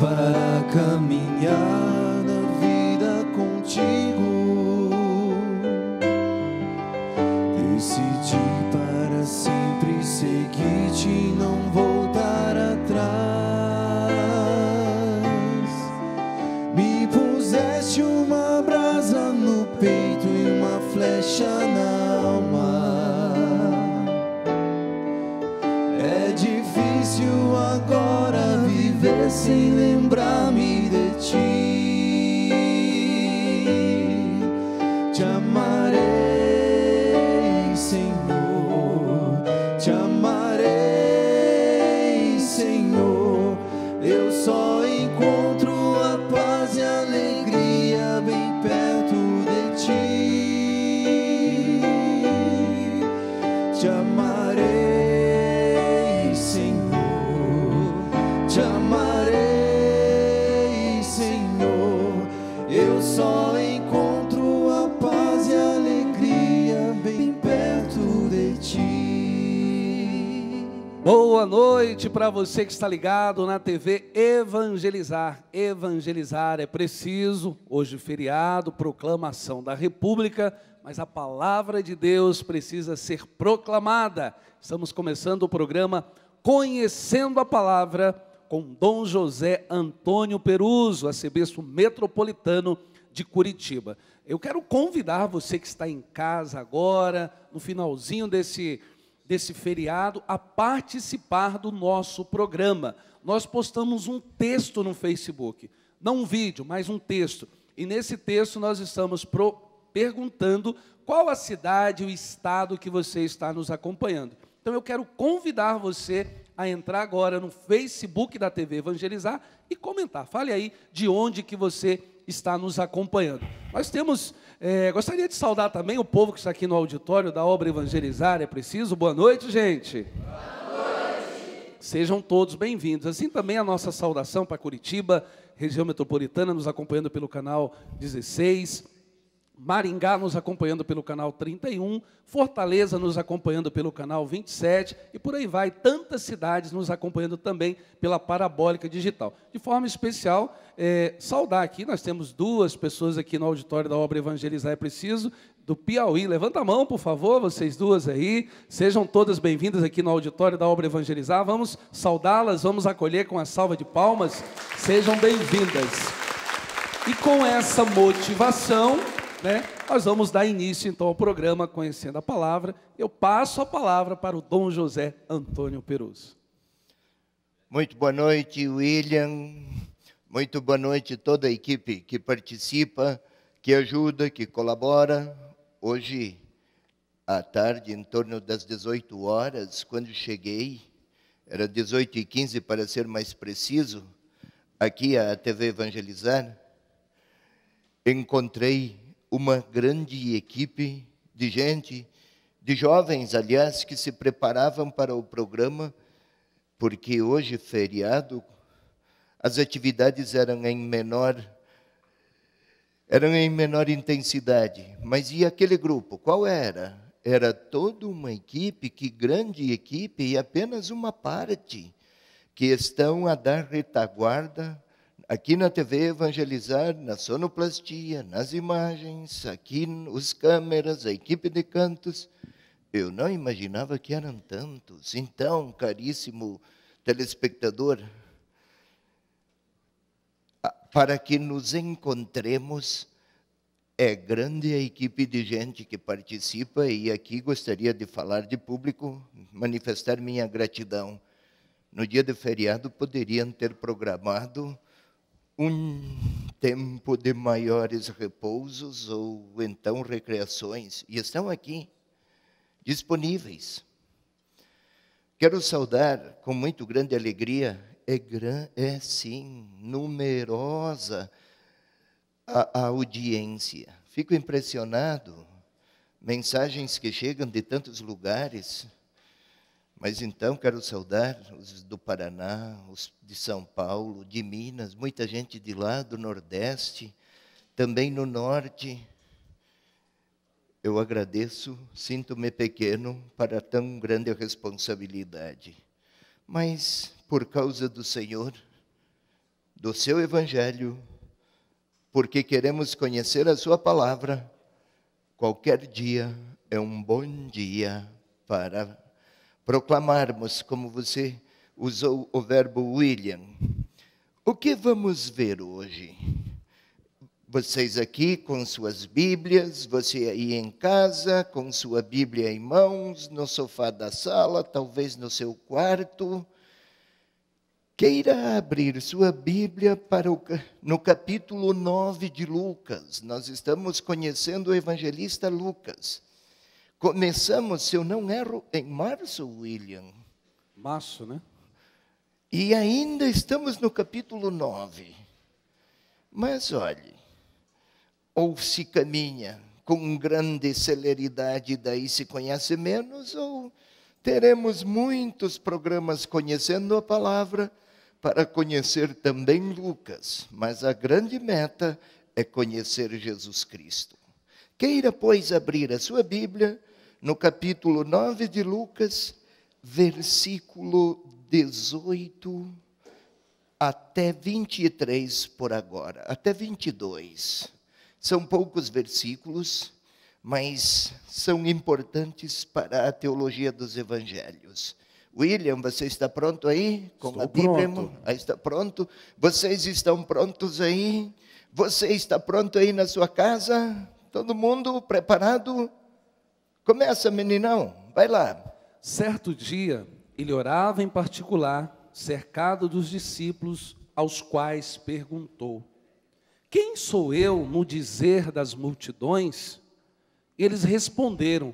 para caminhar. para você que está ligado na TV, evangelizar. Evangelizar é preciso. Hoje, feriado, proclamação da República, mas a palavra de Deus precisa ser proclamada. Estamos começando o programa Conhecendo a Palavra com Dom José Antônio Peruso, arcebispo metropolitano de Curitiba. Eu quero convidar você que está em casa agora, no finalzinho desse desse feriado a participar do nosso programa. Nós postamos um texto no Facebook, não um vídeo, mas um texto. E nesse texto nós estamos pro, perguntando qual a cidade, o estado que você está nos acompanhando. Então eu quero convidar você a entrar agora no Facebook da TV Evangelizar e comentar. Fale aí de onde que você está nos acompanhando. Nós temos é, gostaria de saudar também o povo que está aqui no auditório da obra Evangelizar é Preciso. Boa noite, gente. Boa noite. Sejam todos bem-vindos. Assim também a nossa saudação para Curitiba, região metropolitana, nos acompanhando pelo canal 16 Maringá nos acompanhando pelo canal 31, Fortaleza nos acompanhando pelo canal 27 e por aí vai, tantas cidades nos acompanhando também pela parabólica digital. De forma especial, é, saudar aqui, nós temos duas pessoas aqui no auditório da obra Evangelizar é Preciso, do Piauí. Levanta a mão, por favor, vocês duas aí. Sejam todas bem-vindas aqui no auditório da obra Evangelizar. Vamos saudá-las, vamos acolher com a salva de palmas. Sejam bem-vindas. E com essa motivação, né? Nós vamos dar início então ao programa Conhecendo a Palavra. Eu passo a palavra para o Dom José Antônio Peruso. Muito boa noite, William. Muito boa noite toda a equipe que participa, que ajuda, que colabora. Hoje à tarde, em torno das 18 horas, quando cheguei, era 18 e 15 para ser mais preciso, aqui à TV Evangelizar, encontrei uma grande equipe de gente, de jovens, aliás, que se preparavam para o programa, porque hoje, feriado, as atividades eram em menor eram em menor intensidade, mas e aquele grupo? Qual era? Era toda uma equipe, que grande equipe, e apenas uma parte que estão a dar retaguarda aqui na TV evangelizar, na sonoplastia, nas imagens, aqui os câmeras, a equipe de cantos. Eu não imaginava que eram tantos. Então, caríssimo telespectador, para que nos encontremos, é grande a equipe de gente que participa e aqui gostaria de falar de público, manifestar minha gratidão. No dia do feriado poderiam ter programado um tempo de maiores repousos ou então recreações, e estão aqui disponíveis. Quero saudar com muito grande alegria, é, é sim, numerosa a, a audiência. Fico impressionado, mensagens que chegam de tantos lugares, mas então quero saudar os do Paraná, os de São Paulo, de Minas, muita gente de lá, do Nordeste, também no Norte. Eu agradeço, sinto-me pequeno para tão grande responsabilidade. Mas por causa do Senhor, do seu Evangelho, porque queremos conhecer a Sua palavra, qualquer dia é um bom dia para proclamarmos, como você usou o verbo William. O que vamos ver hoje? Vocês aqui com suas Bíblias, você aí em casa com sua Bíblia em mãos, no sofá da sala, talvez no seu quarto. Queira abrir sua Bíblia para o, no capítulo 9 de Lucas. Nós estamos conhecendo o evangelista Lucas. Começamos, se eu não erro, em março, William. Março, né? E ainda estamos no capítulo 9. Mas olhe, ou se caminha com grande celeridade, daí se conhece menos, ou teremos muitos programas conhecendo a palavra para conhecer também Lucas, mas a grande meta é conhecer Jesus Cristo. Queira, pois, abrir a sua Bíblia no capítulo 9 de Lucas, versículo 18 até 23 por agora, até 22. São poucos versículos, mas são importantes para a teologia dos evangelhos. William, você está pronto aí com Estou a Bíblia? Pronto. Aí está pronto? Vocês estão prontos aí? Você está pronto aí na sua casa? Todo mundo preparado? Começa, meninão, vai lá. Certo dia, ele orava em particular, cercado dos discípulos, aos quais perguntou: Quem sou eu no dizer das multidões? Eles responderam: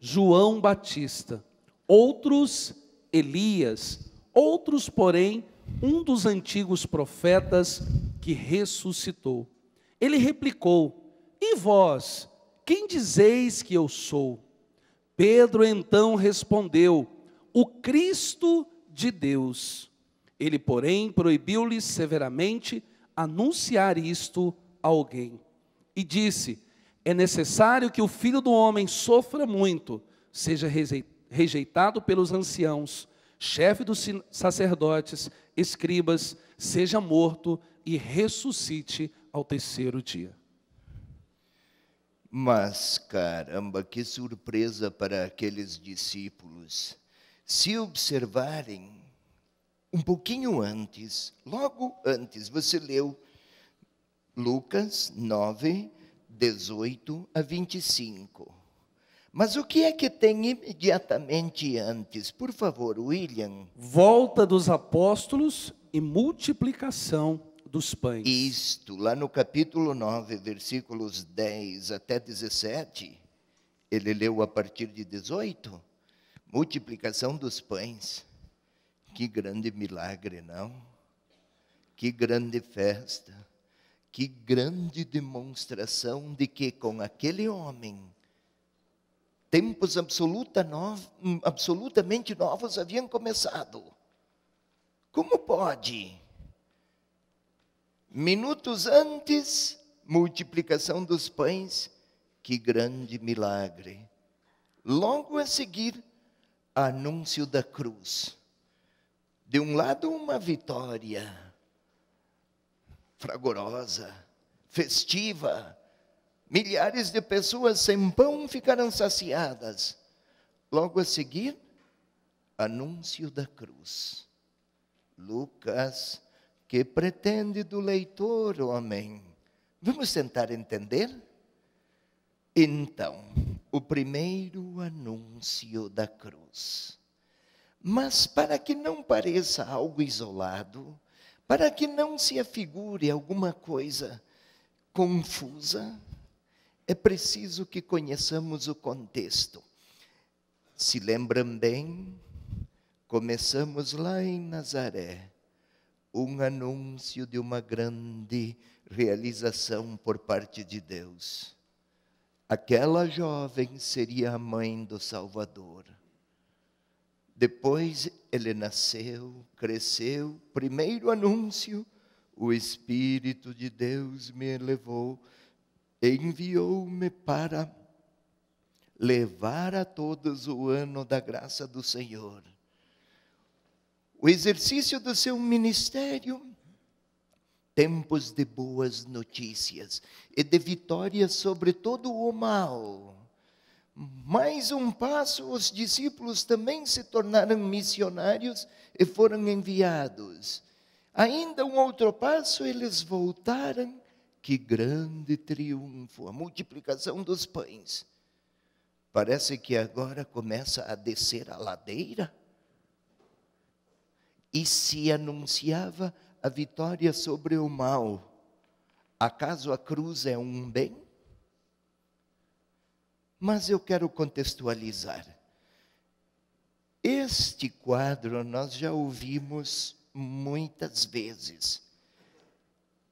João Batista. Outros, Elias. Outros, porém, um dos antigos profetas que ressuscitou. Ele replicou: e vós, quem dizeis que eu sou? Pedro então respondeu: O Cristo de Deus. Ele, porém, proibiu-lhe severamente anunciar isto a alguém. E disse: É necessário que o filho do homem sofra muito, seja rejeitado pelos anciãos, chefe dos sacerdotes, escribas, seja morto e ressuscite ao terceiro dia. Mas, caramba, que surpresa para aqueles discípulos. Se observarem, um pouquinho antes, logo antes, você leu Lucas 9, 18 a 25. Mas o que é que tem imediatamente antes? Por favor, William. Volta dos apóstolos e multiplicação dos pães. Isto, lá no capítulo 9, versículos 10 até 17, ele leu a partir de 18, multiplicação dos pães. Que grande milagre, não? Que grande festa, que grande demonstração de que com aquele homem, tempos absoluta no, absolutamente novos haviam começado. Como pode? Minutos antes, multiplicação dos pães, que grande milagre. Logo a seguir, anúncio da cruz. De um lado, uma vitória fragorosa, festiva. Milhares de pessoas sem pão ficarão saciadas. Logo a seguir, anúncio da cruz. Lucas que pretende do leitor, homem. Vamos tentar entender? Então, o primeiro anúncio da cruz. Mas para que não pareça algo isolado, para que não se afigure alguma coisa confusa, é preciso que conheçamos o contexto. Se lembram bem, começamos lá em Nazaré, um anúncio de uma grande realização por parte de Deus. Aquela jovem seria a mãe do Salvador. Depois ele nasceu, cresceu, primeiro anúncio, o Espírito de Deus me elevou, enviou-me para levar a todos o ano da graça do Senhor o exercício do seu ministério. Tempos de boas notícias e de vitórias sobre todo o mal. Mais um passo, os discípulos também se tornaram missionários e foram enviados. Ainda um outro passo, eles voltaram. Que grande triunfo! A multiplicação dos pães. Parece que agora começa a descer a ladeira e se anunciava a vitória sobre o mal. Acaso a cruz é um bem? Mas eu quero contextualizar. Este quadro nós já ouvimos muitas vezes.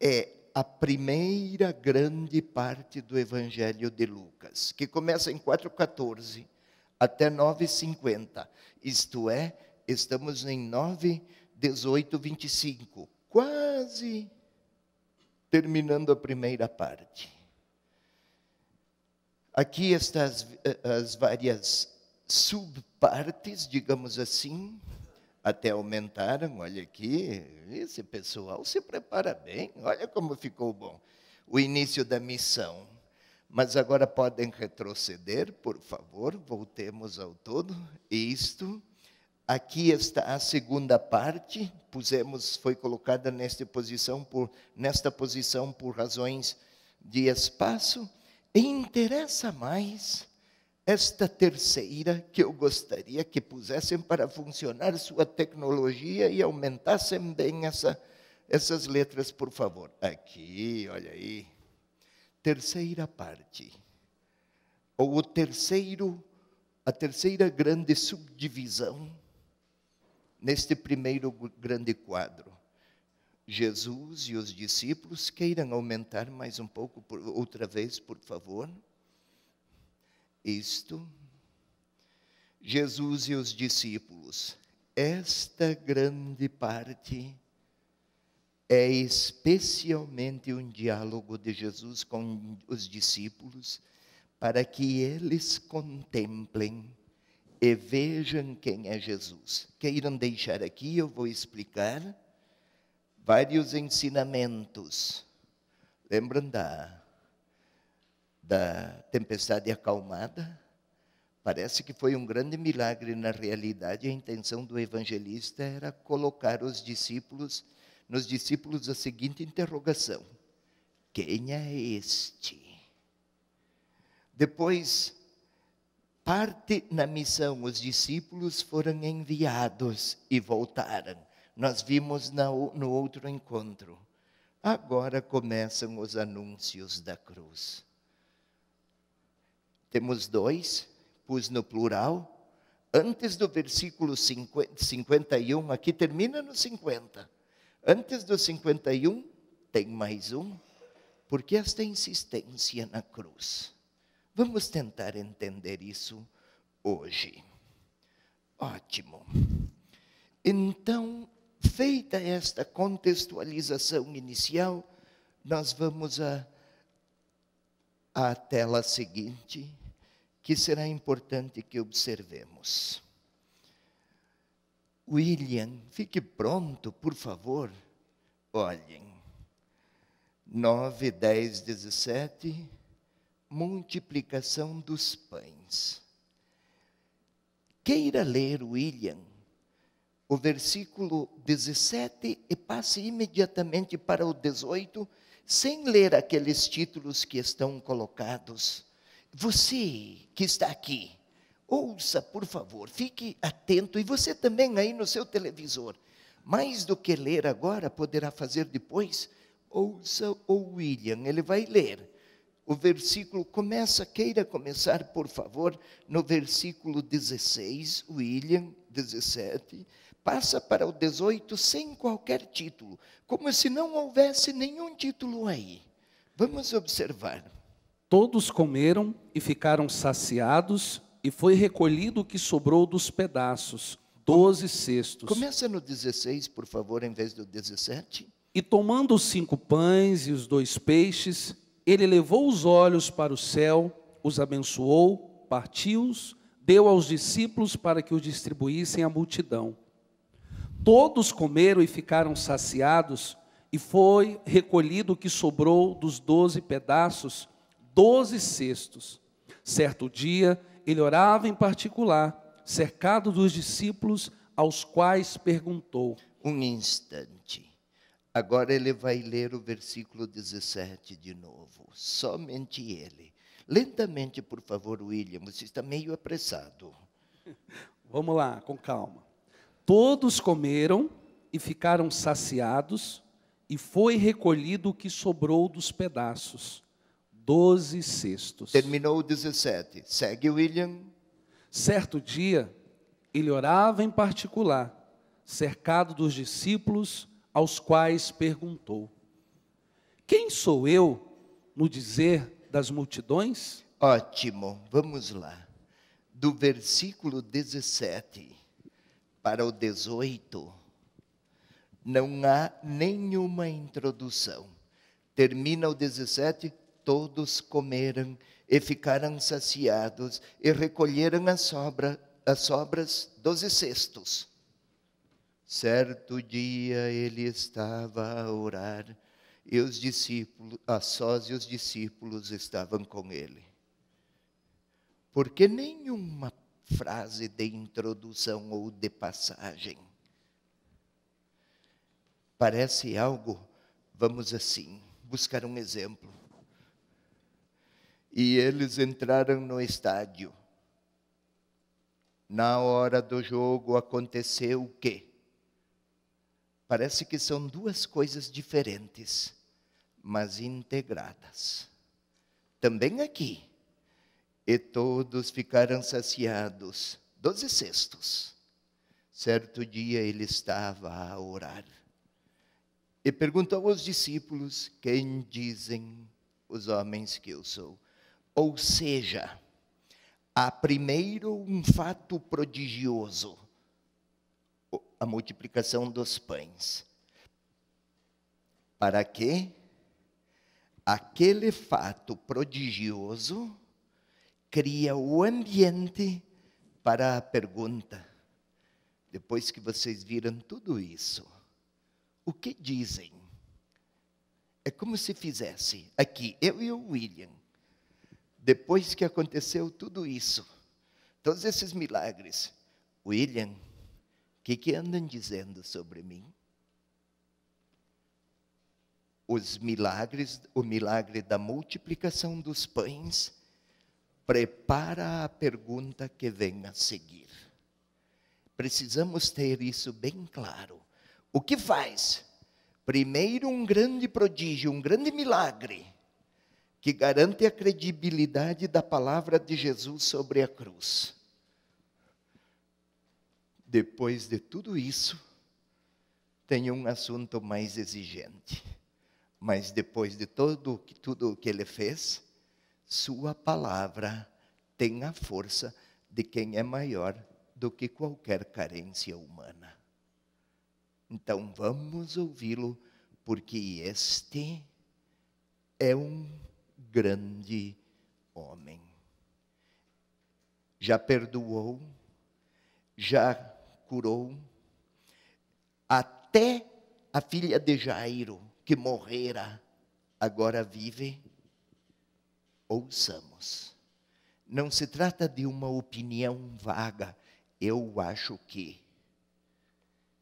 É a primeira grande parte do Evangelho de Lucas, que começa em 4,14 até 9,50, isto é, Estamos em 9, 18, 25. Quase terminando a primeira parte. Aqui estão as, eh, as várias subpartes, digamos assim, até aumentaram. Olha aqui, esse pessoal se prepara bem, olha como ficou bom. O início da missão. Mas agora podem retroceder, por favor, voltemos ao todo. Isto Aqui está a segunda parte, pusemos, foi colocada nesta posição por, nesta posição por razões de espaço. E interessa mais esta terceira que eu gostaria que pusessem para funcionar sua tecnologia e aumentassem bem essa, essas letras, por favor. Aqui, olha aí. Terceira parte. Ou o terceiro, a terceira grande subdivisão neste primeiro grande quadro. Jesus e os discípulos, queiram aumentar mais um pouco, por, outra vez, por favor. Isto. Jesus e os discípulos, esta grande parte é especialmente um diálogo de Jesus com os discípulos, para que eles contemplem e vejam quem é Jesus. Queiram deixar aqui, eu vou explicar vários ensinamentos. Lembram da, da tempestade acalmada? Parece que foi um grande milagre. Na realidade, a intenção do evangelista era colocar os discípulos, nos discípulos, a seguinte interrogação: Quem é este? Depois, parte na missão, os discípulos foram enviados e voltaram. Nós vimos no outro encontro. Agora começam os anúncios da cruz. Temos dois, pus no plural. Antes do versículo 50, 51, aqui termina no 50. Antes do 51, tem mais um. Por que esta insistência na cruz? Vamos tentar entender isso hoje. Ótimo. Então, feita esta contextualização inicial, nós vamos à a, a tela seguinte, que será importante que observemos. William, fique pronto, por favor. Olhem. 9, 10, 17 multiplicação dos pães. Queira ler, William, o versículo 17 e passe imediatamente para o 18, sem ler aqueles títulos que estão colocados. Você que está aqui, ouça, por favor, fique atento, e você também aí no seu televisor. Mais do que ler agora, poderá fazer depois. Ouça o William, ele vai ler o versículo começa, queira começar, por favor, no versículo 16, William 17, passa para o 18 sem qualquer título, como se não houvesse nenhum título aí. Vamos observar. Todos comeram e ficaram saciados, e foi recolhido o que sobrou dos pedaços, doze cestos. Começa no 16, por favor, em vez do 17. E tomando os cinco pães e os dois peixes, ele levou os olhos para o céu, os abençoou, partiu-os, deu aos discípulos para que os distribuíssem à multidão. Todos comeram e ficaram saciados, e foi recolhido o que sobrou dos doze pedaços, doze cestos. Certo dia, ele orava em particular, cercado dos discípulos, aos quais perguntou: Um instante. Agora ele vai ler o versículo 17 de novo, somente ele. Lentamente, por favor, William, você está meio apressado. Vamos lá, com calma. Todos comeram e ficaram saciados, e foi recolhido o que sobrou dos pedaços, doze cestos. Terminou o 17. Segue, William. Certo dia, ele orava em particular, cercado dos discípulos aos quais perguntou: Quem sou eu no dizer das multidões? Ótimo, vamos lá. Do versículo 17 para o 18, não há nenhuma introdução. Termina o 17, todos comeram e ficaram saciados e recolheram as, sobra, as sobras doze cestos. Certo dia ele estava a orar e os discípulos, a sós e os discípulos estavam com ele. Porque nenhuma frase de introdução ou de passagem parece algo, vamos assim, buscar um exemplo. E eles entraram no estádio. Na hora do jogo aconteceu o quê? Parece que são duas coisas diferentes, mas integradas. Também aqui, e todos ficaram saciados. Doze cestos. Certo dia ele estava a orar e perguntou aos discípulos: Quem dizem os homens que eu sou? Ou seja, há primeiro um fato prodigioso a multiplicação dos pães, para que aquele fato prodigioso cria o ambiente para a pergunta. Depois que vocês viram tudo isso, o que dizem? É como se fizesse aqui, eu e o William, depois que aconteceu tudo isso, todos esses milagres, William, que, é que andam dizendo sobre mim? Os milagres, o milagre da multiplicação dos pães, prepara a pergunta que vem a seguir. Precisamos ter isso bem claro. O que faz? Primeiro, um grande prodígio, um grande milagre, que garante a credibilidade da palavra de Jesus sobre a cruz depois de tudo isso, tem um assunto mais exigente. Mas depois de todo, tudo o que ele fez, sua palavra tem a força de quem é maior do que qualquer carência humana. Então vamos ouvi-lo, porque este é um grande homem. Já perdoou, já curou, até a filha de Jairo, que morrera, agora vive. Ouçamos. Não se trata de uma opinião vaga, eu acho que.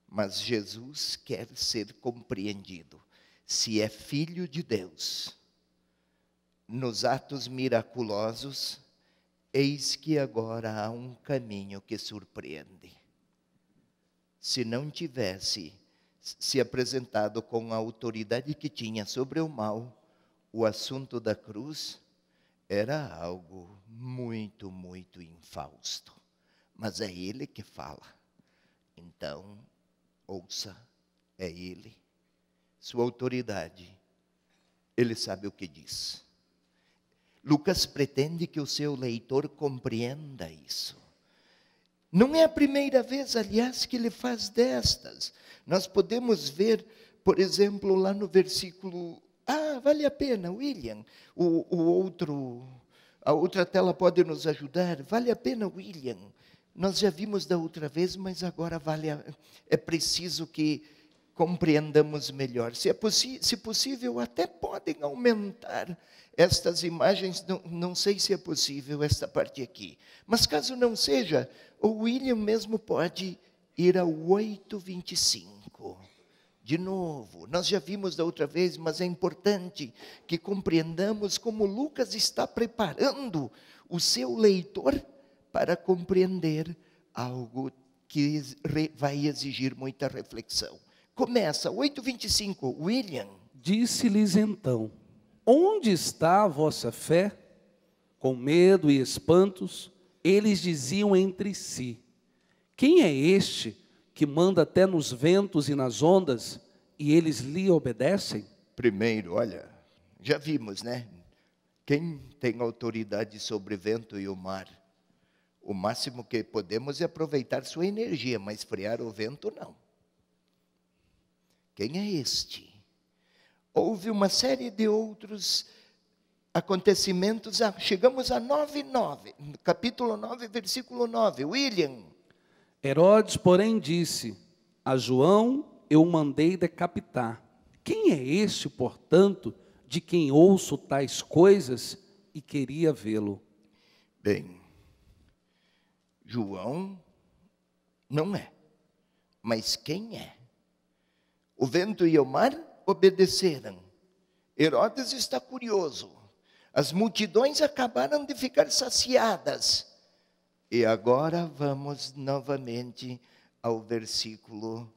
Mas Jesus quer ser compreendido. Se é filho de Deus, nos atos miraculosos, eis que agora há um caminho que surpreende se não tivesse se apresentado com a autoridade que tinha sobre o mal, o assunto da cruz era algo muito, muito infausto. Mas é ele que fala. Então, ouça, é ele, sua autoridade. Ele sabe o que diz. Lucas pretende que o seu leitor compreenda isso. Não é a primeira vez, aliás, que ele faz destas. Nós podemos ver, por exemplo, lá no versículo. Ah, vale a pena, William. O, o outro, a outra tela pode nos ajudar. Vale a pena, William. Nós já vimos da outra vez, mas agora vale a, é preciso que compreendamos melhor. Se, é se possível, até podem aumentar estas imagens, não, não sei se é possível esta parte aqui. Mas caso não seja, o William mesmo pode ir ao 825. De novo, nós já vimos da outra vez, mas é importante que compreendamos como Lucas está preparando o seu leitor para compreender algo que vai exigir muita reflexão. Começa, 8,25, William. Disse-lhes então: Onde está a vossa fé? Com medo e espantos, eles diziam entre si: Quem é este que manda até nos ventos e nas ondas, e eles lhe obedecem? Primeiro, olha, já vimos, né? Quem tem autoridade sobre o vento e o mar? O máximo que podemos é aproveitar sua energia, mas frear o vento não. Quem é este? houve uma série de outros acontecimentos. Chegamos a 9, 9, capítulo 9, versículo 9. William. Herodes, porém, disse: A João eu mandei decapitar. Quem é este, portanto, de quem ouço tais coisas e queria vê-lo? Bem, João não é, mas quem é? O vento e o mar obedeceram. Herodes está curioso. As multidões acabaram de ficar saciadas. E agora vamos novamente ao versículo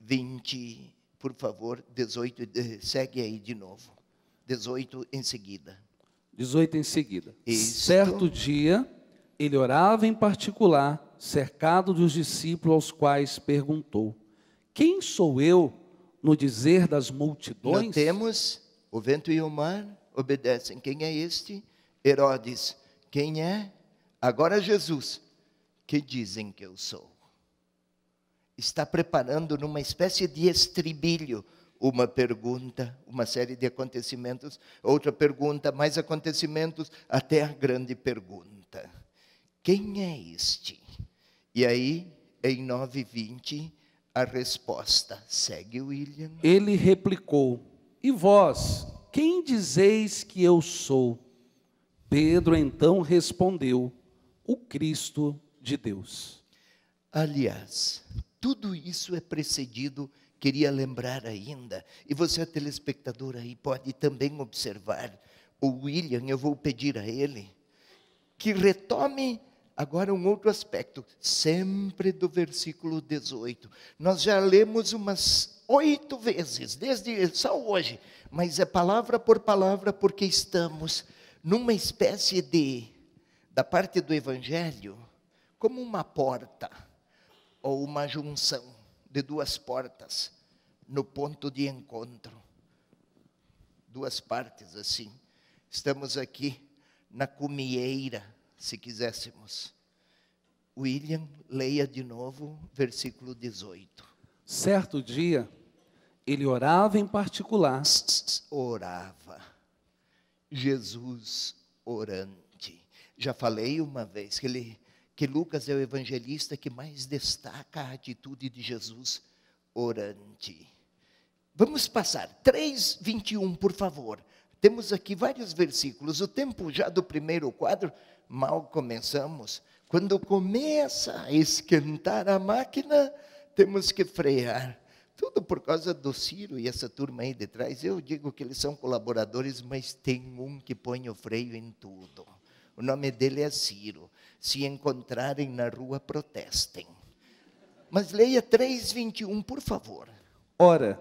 20, por favor, 18, eh, segue aí de novo. 18 em seguida. 18 em seguida. Isto. Certo dia, ele orava em particular, cercado dos discípulos aos quais perguntou: Quem sou eu no dizer das multidões? Temos o vento e o mar obedecem. Quem é este? Herodes. Quem é? Agora Jesus. Que dizem que eu sou. Está preparando numa espécie de estribilho uma pergunta, uma série de acontecimentos, outra pergunta, mais acontecimentos, até a grande pergunta. Quem é este? E aí, em 9:20, a resposta segue William. Ele replicou: E vós, quem dizeis que eu sou? Pedro então respondeu: O Cristo de Deus. Aliás, tudo isso é precedido queria lembrar ainda, e você, telespectador, aí pode também observar, o William, eu vou pedir a ele que retome Agora, um outro aspecto, sempre do versículo 18. Nós já lemos umas oito vezes, desde só hoje, mas é palavra por palavra, porque estamos numa espécie de, da parte do Evangelho, como uma porta, ou uma junção de duas portas, no ponto de encontro. Duas partes assim. Estamos aqui na cumieira se quiséssemos. William, leia de novo, versículo 18. Certo dia, ele orava em particular. Orava. Jesus orante. Já falei uma vez que, ele, que Lucas é o evangelista que mais destaca a atitude de Jesus orante. Vamos passar. 3, 21, por favor. Temos aqui vários versículos. O tempo já do primeiro quadro mal começamos. Quando começa a esquentar a máquina, temos que frear. Tudo por causa do Ciro e essa turma aí de trás. Eu digo que eles são colaboradores, mas tem um que põe o freio em tudo. O nome dele é Ciro. Se encontrarem na rua, protestem. Mas leia 3,21, por favor. Ora,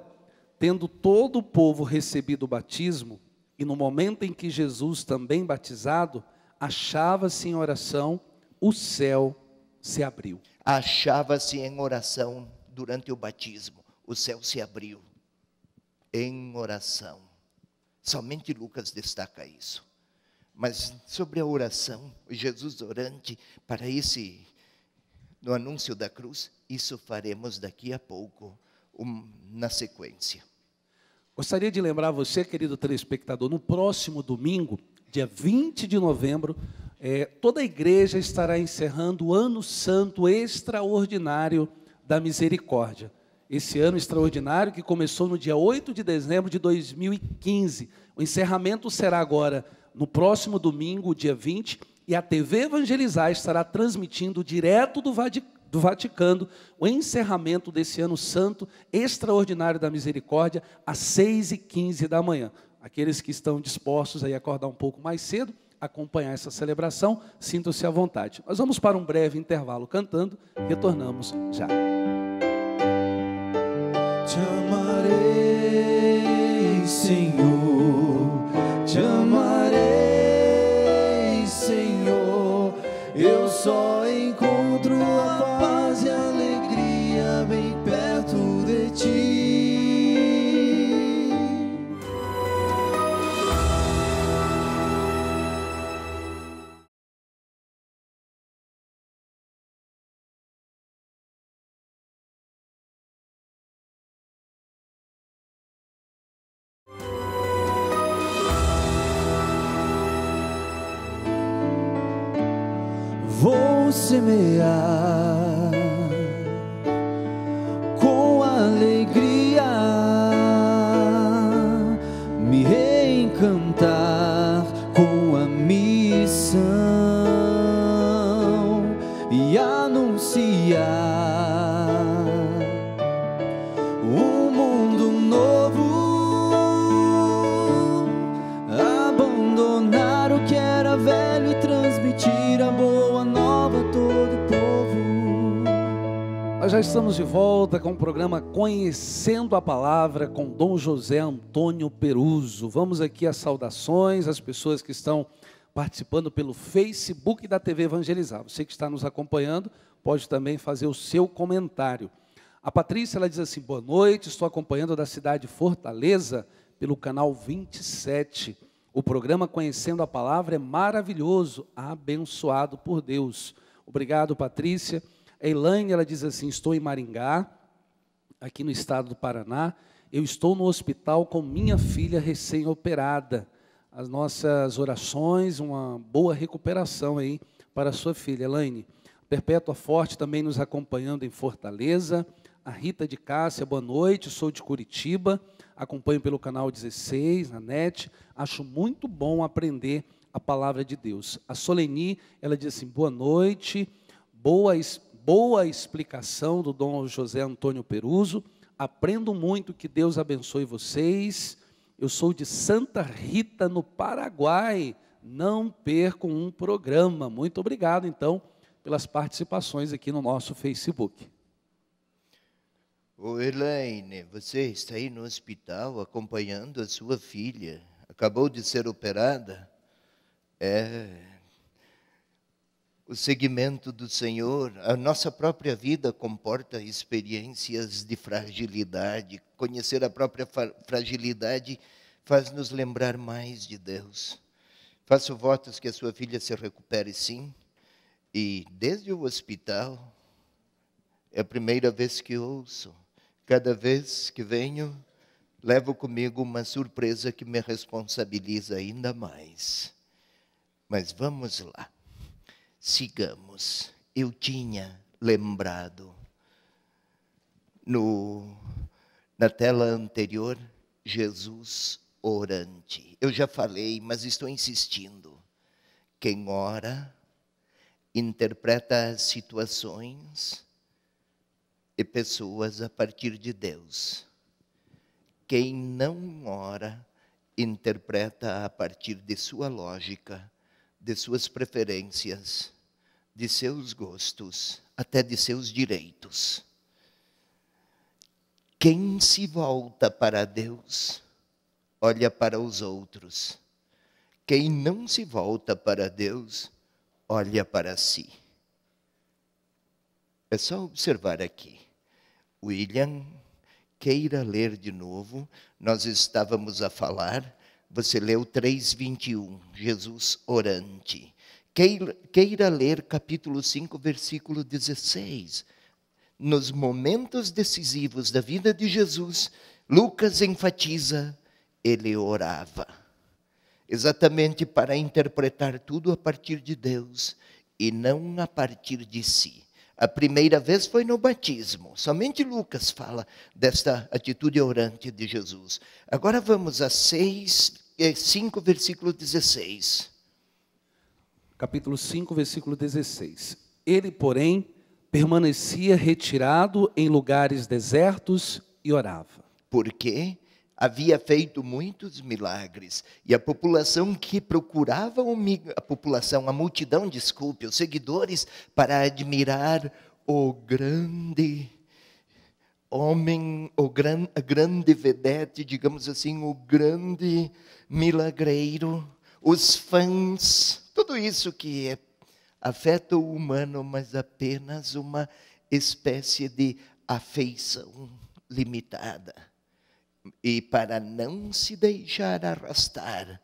tendo todo o povo recebido o batismo, e no momento em que Jesus também batizado, achava-se em oração, o céu se abriu. Achava-se em oração durante o batismo, o céu se abriu. Em oração. Somente Lucas destaca isso. Mas sobre a oração, Jesus orante para esse no anúncio da cruz, isso faremos daqui a pouco, um, na sequência. Gostaria de lembrar você, querido telespectador, no próximo domingo dia 20 de novembro, é, toda a igreja estará encerrando o Ano Santo Extraordinário da Misericórdia. Esse ano extraordinário que começou no dia 8 de dezembro de 2015. O encerramento será agora no próximo domingo, dia 20, e a TV Evangelizar estará transmitindo direto do, do Vaticano o encerramento desse ano santo extraordinário da misericórdia às 6h15 da manhã. Aqueles que estão dispostos a acordar um pouco mais cedo, acompanhar essa celebração, sintam-se à vontade. Nós vamos para um breve intervalo cantando, retornamos já. Te amarei, Senhor. Conhecendo a Palavra com Dom José Antônio Peruso. Vamos aqui as saudações, às pessoas que estão participando pelo Facebook da TV Evangelizar. Você que está nos acompanhando, pode também fazer o seu comentário. A Patrícia, ela diz assim, boa noite, estou acompanhando da cidade Fortaleza, pelo canal 27. O programa Conhecendo a Palavra é maravilhoso, abençoado por Deus. Obrigado, Patrícia. A Elaine, ela diz assim, estou em Maringá, aqui no estado do Paraná. Eu estou no hospital com minha filha recém-operada. As nossas orações, uma boa recuperação aí para a sua filha, Elaine. Perpétua Forte também nos acompanhando em Fortaleza. A Rita de Cássia, boa noite, sou de Curitiba, acompanho pelo canal 16, na net. Acho muito bom aprender a palavra de Deus. A Soleni, ela diz assim, boa noite, boa, boa explicação do Dom José Antônio Peruso. Aprendo muito, que Deus abençoe vocês. Eu sou de Santa Rita, no Paraguai. Não percam um programa. Muito obrigado, então, pelas participações aqui no nosso Facebook. Ô Elaine, você está aí no hospital acompanhando a sua filha. Acabou de ser operada? É, o seguimento do Senhor, a nossa própria vida comporta experiências de fragilidade. Conhecer a própria fragilidade faz nos lembrar mais de Deus. Faço votos que a sua filha se recupere sim. E desde o hospital, é a primeira vez que ouço. Cada vez que venho, levo comigo uma surpresa que me responsabiliza ainda mais. Mas vamos lá sigamos. Eu tinha lembrado. No, na tela anterior, Jesus orante. Eu já falei, mas estou insistindo. Quem ora, interpreta as situações e pessoas a partir de Deus. Quem não ora, interpreta a partir de sua lógica, de suas preferências de seus gostos, até de seus direitos. Quem se volta para Deus, olha para os outros. Quem não se volta para Deus, olha para si. É só observar aqui. William, queira ler de novo, nós estávamos a falar, você leu 3,21, Jesus orante queira ler capítulo 5, versículo 16. Nos momentos decisivos da vida de Jesus, Lucas enfatiza: ele orava. Exatamente para interpretar tudo a partir de Deus e não a partir de si. A primeira vez foi no batismo. Somente Lucas fala desta atitude orante de Jesus. Agora vamos a 6, 5, eh, versículo 16 capítulo 5, versículo 16. Ele, porém, permanecia retirado em lugares desertos e orava. Porque havia feito muitos milagres e a população que procurava a população, a multidão, desculpe, os seguidores para admirar o grande homem, o gran, a grande vedete, digamos assim, o grande milagreiro, os fãs tudo isso que é, afeta o humano, mas apenas uma espécie de afeição limitada. E para não se deixar arrastar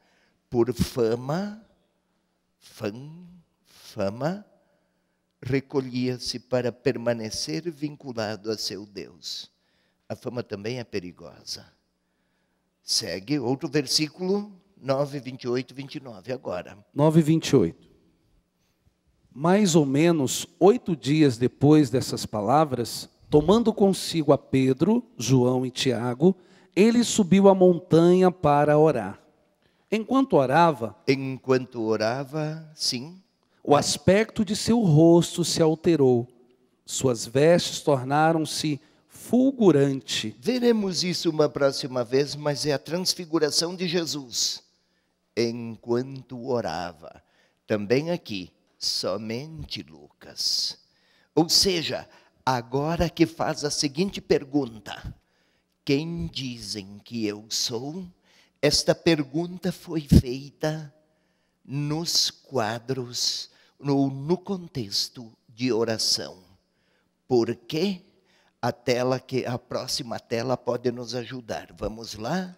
por fama, fam, fama, recolhia-se para permanecer vinculado a seu Deus. A fama também é perigosa. Segue outro versículo. 9, 28, 29 agora. 9, 28. Mais ou menos oito dias depois dessas palavras, tomando consigo a Pedro, João e Tiago, ele subiu a montanha para orar. Enquanto orava. Enquanto orava, sim. O aspecto de seu rosto se alterou. Suas vestes tornaram-se fulgurante. Veremos isso uma próxima vez, mas é a transfiguração de Jesus enquanto orava. Também aqui, somente Lucas. Ou seja, agora que faz a seguinte pergunta: Quem dizem que eu sou? Esta pergunta foi feita nos quadros ou no, no contexto de oração. Por quê? A tela que a próxima tela pode nos ajudar. Vamos lá?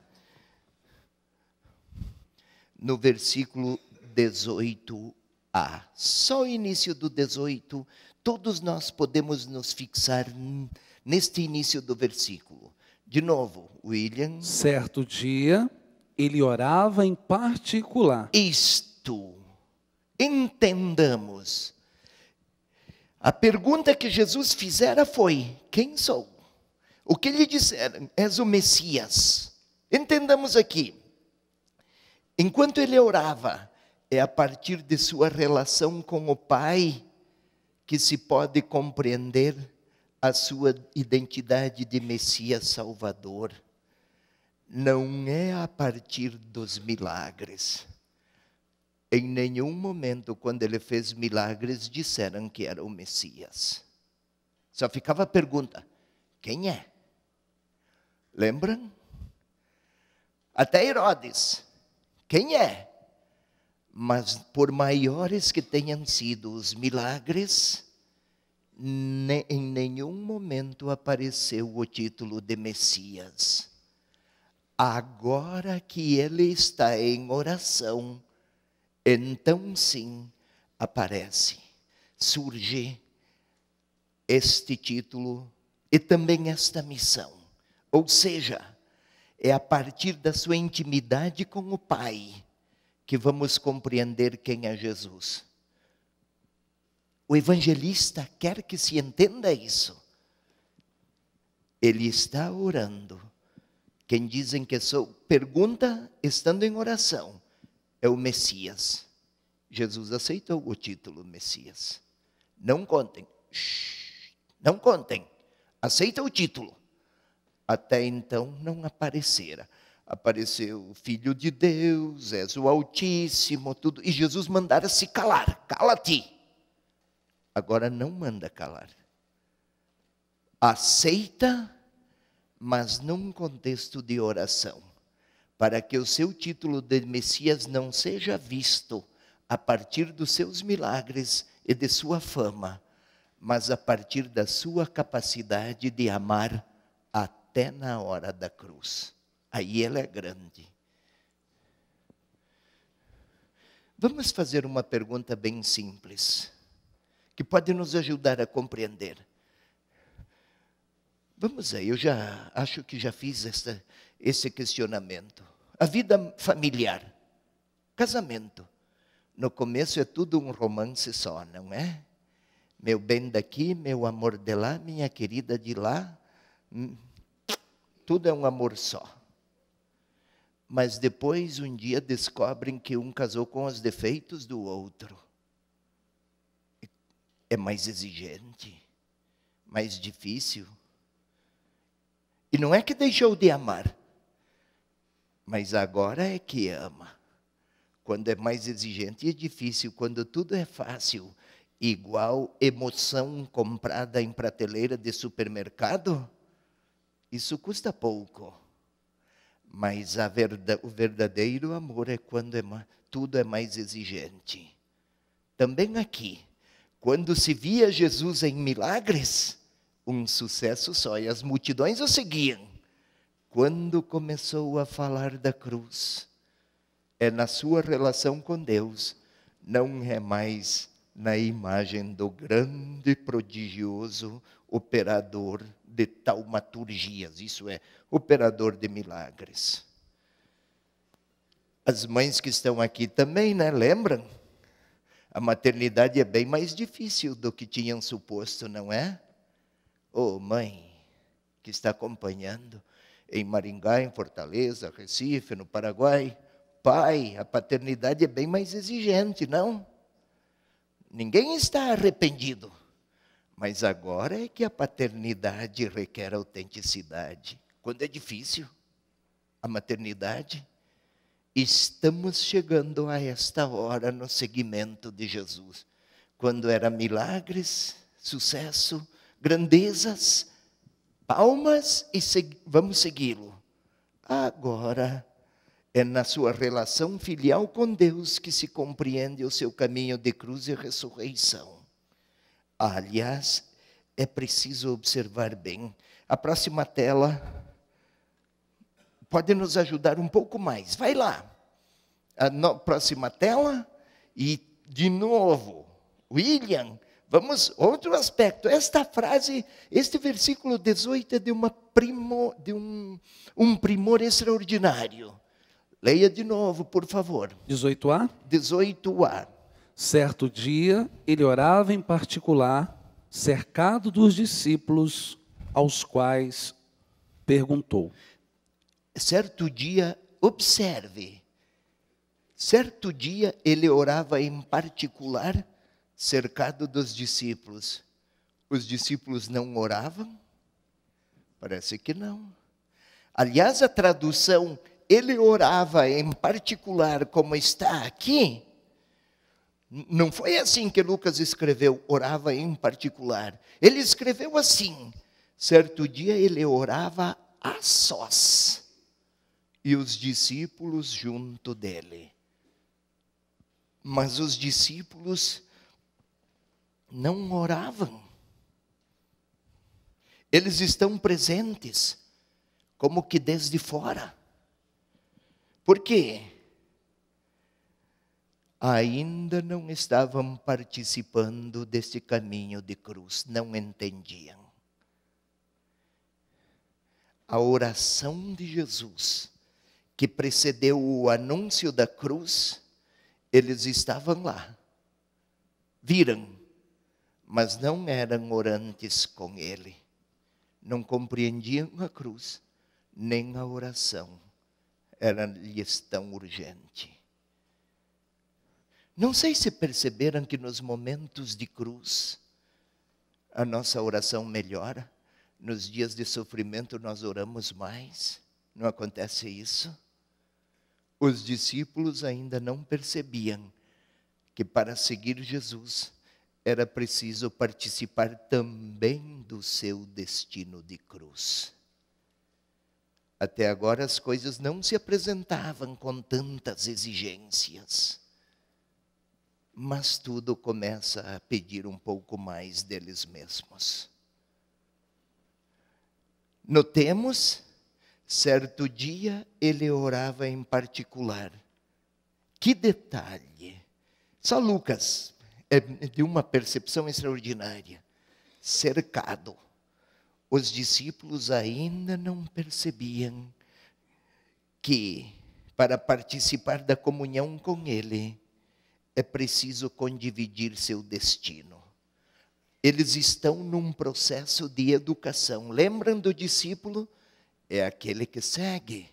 no versículo 18a. Só o início do 18, todos nós podemos nos fixar neste início do versículo. De novo, William. Certo dia, ele orava em particular. Isto, entendamos. A pergunta que Jesus fizera foi: Quem sou? O que lhe disseram? És o Messias. Entendamos aqui. Enquanto ele orava, é a partir de sua relação com o Pai que se pode compreender a sua identidade de Messias Salvador. Não é a partir dos milagres. Em nenhum momento, quando ele fez milagres, disseram que era o Messias. Só ficava a pergunta: quem é? Lembram? Até Herodes quem é. Mas por maiores que tenham sido os milagres, ne em nenhum momento apareceu o título de Messias. Agora que ele está em oração, então sim aparece, surge este título e também esta missão. Ou seja, é a partir da sua intimidade com o Pai que vamos compreender quem é Jesus. O evangelista quer que se entenda isso. Ele está orando. Quem dizem que sou, pergunta estando em oração, é o Messias. Jesus aceitou o título Messias. Não contem. Shhh, não contem. Aceita o título até então não aparecera. Apareceu o Filho de Deus, és o Altíssimo, tudo. E Jesus mandara se calar, cala-te. Agora não manda calar. Aceita, mas num contexto de oração, para que o seu título de Messias não seja visto a partir dos seus milagres e de sua fama, mas a partir da sua capacidade de amar até na hora da cruz. Aí ela é grande. Vamos fazer uma pergunta bem simples, que pode nos ajudar a compreender. Vamos aí, eu já acho que já fiz essa, esse questionamento. A vida familiar, casamento. No começo é tudo um romance só, não é? Meu bem daqui, meu amor de lá, minha querida de lá. Hum tudo é um amor só. Mas depois, um dia, descobrem que um casou com os defeitos do outro. É mais exigente, mais difícil. E não é que deixou de amar, mas agora é que ama. Quando é mais exigente e é difícil, quando tudo é fácil, igual emoção comprada em prateleira de supermercado isso custa pouco. Mas verda, o verdadeiro amor é quando é, tudo é mais exigente. Também aqui, quando se via Jesus em milagres, um sucesso só, e as multidões o seguiam. Quando começou a falar da cruz, é na sua relação com Deus, não é mais na imagem do grande, prodigioso operador de taumaturgias, isso é, operador de milagres. As mães que estão aqui também, né, lembram? A maternidade é bem mais difícil do que tinham suposto, não é? Ô oh, mãe que está acompanhando em Maringá, em Fortaleza, Recife, no Paraguai, pai, a paternidade é bem mais exigente, não? Ninguém está arrependido mas agora é que a paternidade requer autenticidade. Quando é difícil, a maternidade. Estamos chegando a esta hora no seguimento de Jesus. Quando era milagres, sucesso, grandezas, palmas e vamos segui-lo. Agora é na sua relação filial com Deus que se compreende o seu caminho de cruz e ressurreição. Ah, aliás, é preciso observar bem. A próxima tela pode nos ajudar um pouco mais. Vai lá. A no, próxima tela. E, de novo, William, vamos. Outro aspecto. Esta frase, este versículo 18 é de, uma primo, de um, um primor extraordinário. Leia de novo, por favor. 18A? 18A. Certo dia, ele orava em particular, cercado dos discípulos, aos quais perguntou. Certo dia, observe. Certo dia, ele orava em particular, cercado dos discípulos. Os discípulos não oravam? Parece que não. Aliás, a tradução, ele orava em particular, como está aqui, não foi assim que Lucas escreveu, orava em particular. Ele escreveu assim: certo dia ele orava a sós e os discípulos junto dele. Mas os discípulos não oravam. Eles estão presentes, como que desde fora. Por quê? ainda não estavam participando deste caminho de cruz, não entendiam. A oração de Jesus, que precedeu o anúncio da cruz, eles estavam lá, viram, mas não eram orantes com ele, não compreendiam a cruz, nem a oração era lhes tão urgente. Não sei se perceberam que nos momentos de cruz, a nossa oração melhora, nos dias de sofrimento nós oramos mais. Não acontece isso? Os discípulos ainda não percebiam que para seguir Jesus era preciso participar também do seu destino de cruz. Até agora as coisas não se apresentavam com tantas exigências mas tudo começa a pedir um pouco mais deles mesmos. Notemos, certo dia ele orava em particular. Que detalhe! Só Lucas é de uma percepção extraordinária. Cercado. Os discípulos ainda não percebiam que, para participar da comunhão com ele, é preciso condividir seu destino. Eles estão num processo de educação. Lembram do discípulo? É aquele que segue.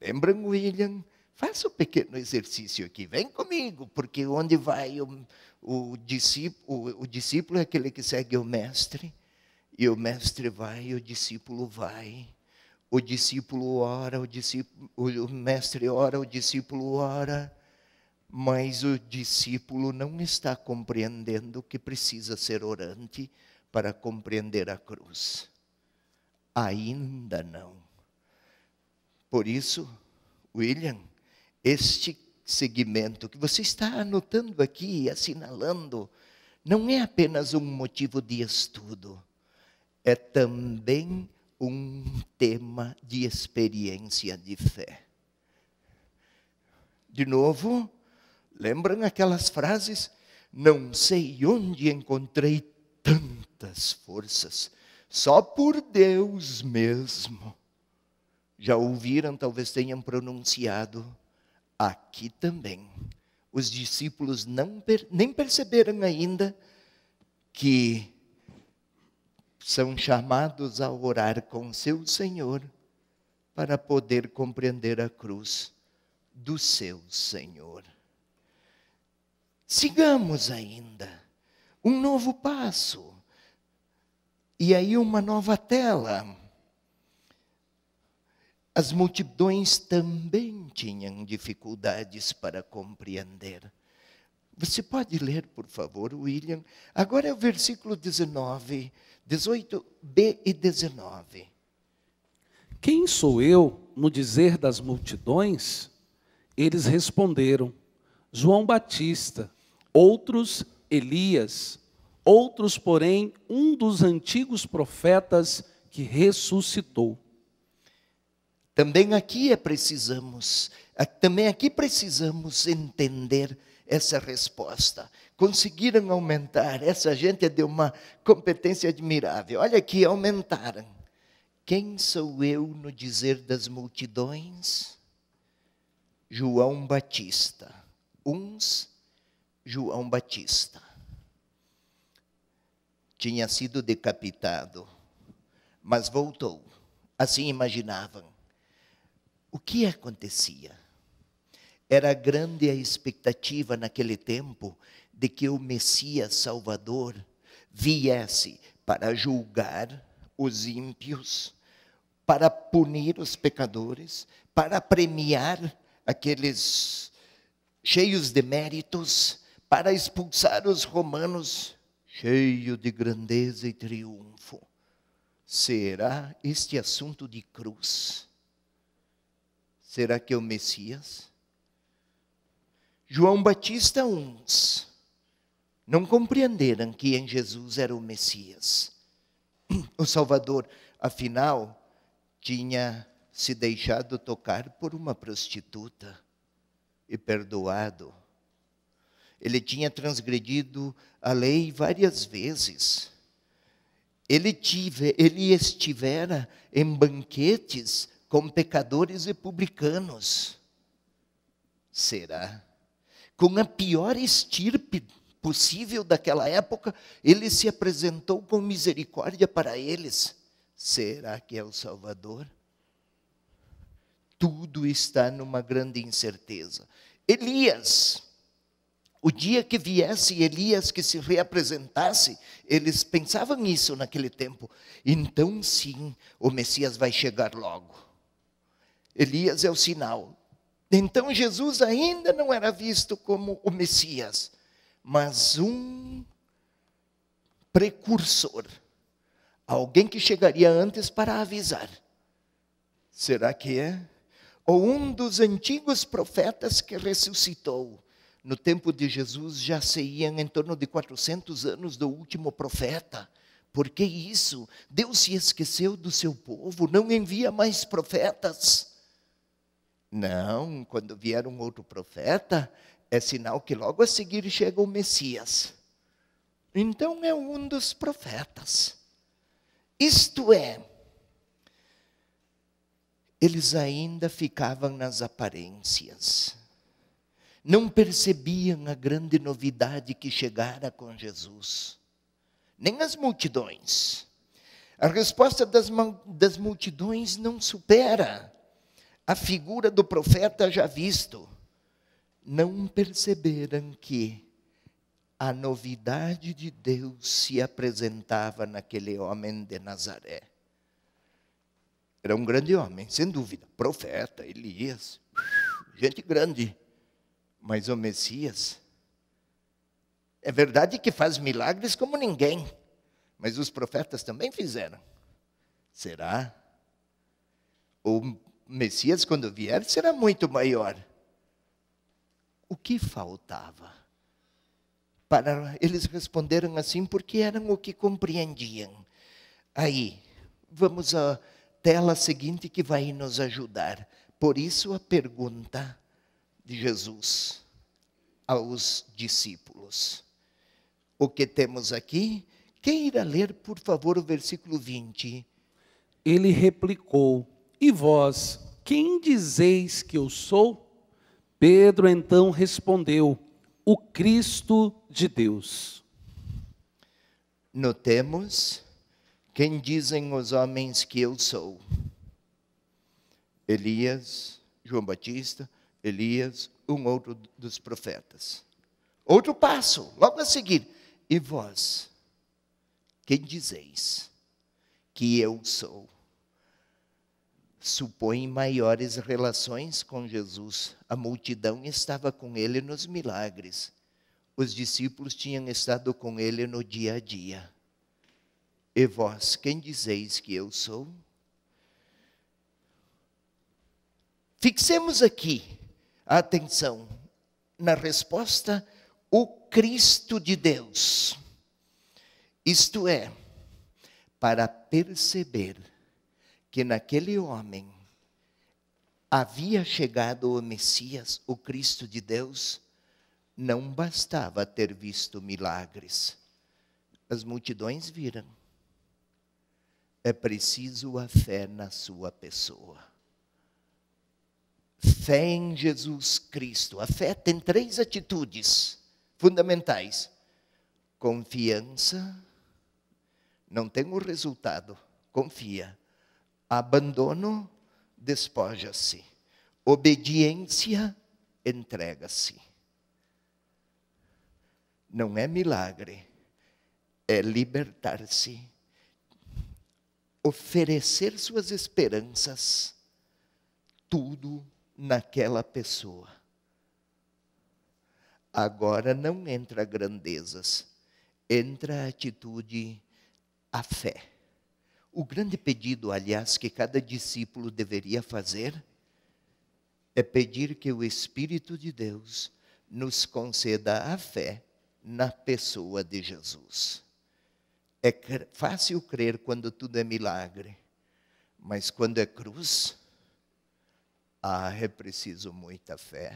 Lembram, William? Faça um pequeno exercício aqui, vem comigo, porque onde vai o, o, discípulo, o, o discípulo é aquele que segue o mestre, e o mestre vai e o discípulo vai. O discípulo ora, o, discípulo, o mestre ora, o discípulo ora mas o discípulo não está compreendendo que precisa ser orante para compreender a cruz. Ainda não. Por isso, William, este segmento que você está anotando aqui, assinalando, não é apenas um motivo de estudo, é também um tema de experiência de fé. De novo, Lembram aquelas frases? Não sei onde encontrei tantas forças, só por Deus mesmo. Já ouviram, talvez tenham pronunciado aqui também. Os discípulos não nem perceberam ainda que são chamados a orar com seu Senhor para poder compreender a cruz do seu Senhor. Sigamos ainda. Um novo passo. E aí uma nova tela. As multidões também tinham dificuldades para compreender. Você pode ler, por favor, William? Agora é o versículo 19, 18b e 19. Quem sou eu no dizer das multidões? Eles responderam: João Batista outros Elias, outros, porém, um dos antigos profetas que ressuscitou. Também aqui é precisamos, também aqui precisamos entender essa resposta. Conseguiram aumentar, essa gente é de uma competência admirável. Olha aqui, aumentaram. Quem sou eu no dizer das multidões? João Batista. Uns João Batista. Tinha sido decapitado, mas voltou. Assim imaginavam. O que acontecia? Era grande a expectativa naquele tempo de que o Messias Salvador viesse para julgar os ímpios, para punir os pecadores, para premiar aqueles cheios de méritos para expulsar os romanos, cheio de grandeza e triunfo. Será este assunto de cruz? Será que é o Messias? João Batista, uns não compreenderam que em Jesus era o Messias, o Salvador. Afinal, tinha se deixado tocar por uma prostituta e perdoado ele tinha transgredido a lei várias vezes. Ele, tive, ele estivera em banquetes com pecadores republicanos. Será? Com a pior estirpe possível daquela época, ele se apresentou com misericórdia para eles. Será que é o Salvador? Tudo está numa grande incerteza. Elias, o dia que viesse Elias que se reapresentasse, eles pensavam isso naquele tempo. Então sim, o Messias vai chegar logo. Elias é o sinal. Então Jesus ainda não era visto como o Messias, mas um precursor, alguém que chegaria antes para avisar. Será que é? Ou um dos antigos profetas que ressuscitou no tempo de Jesus já se iam em torno de 400 anos do último profeta. Por que isso? Deus se esqueceu do seu povo, não envia mais profetas. Não, quando vier um outro profeta, é sinal que logo a seguir chega o Messias. Então é um dos profetas. Isto é, eles ainda ficavam nas aparências não percebiam a grande novidade que chegara com Jesus, nem as multidões. A resposta das, das multidões não supera a figura do profeta já visto. Não perceberam que a novidade de Deus se apresentava naquele homem de Nazaré. Era um grande homem, sem dúvida, profeta, Elias, gente grande mas o Messias, é verdade que faz milagres como ninguém, mas os profetas também fizeram. Será? O Messias, quando vier, será muito maior. O que faltava? Para eles responderam assim porque eram o que compreendiam. Aí, vamos à tela seguinte que vai nos ajudar. Por isso a pergunta de Jesus aos discípulos. O que temos aqui? Quem irá ler, por favor, o versículo 20? Ele replicou: E vós, quem dizeis que eu sou? Pedro então respondeu: O Cristo de Deus. Notemos quem dizem os homens que eu sou: Elias, João Batista, Elias, um outro dos profetas. Outro passo, logo a seguir. E vós, quem dizeis que eu sou? Supõe maiores relações com Jesus. A multidão estava com ele nos milagres. Os discípulos tinham estado com ele no dia a dia. E vós, quem dizeis que eu sou? Fixemos aqui Atenção, na resposta, o Cristo de Deus. Isto é, para perceber que naquele homem havia chegado o Messias, o Cristo de Deus, não bastava ter visto milagres. As multidões viram. É preciso a fé na sua pessoa fé em Jesus Cristo. A fé tem três atitudes fundamentais: confiança, não tem o resultado, confia. Abandono, despoja-se. Obediência, entrega-se. Não é milagre, é libertar-se, oferecer suas esperanças, tudo naquela pessoa. Agora não entra grandezas, entra a atitude, a fé. O grande pedido, aliás, que cada discípulo deveria fazer é pedir que o Espírito de Deus nos conceda a fé na pessoa de Jesus. É fácil crer quando tudo é milagre, mas quando é cruz, ah, é preciso muita fé.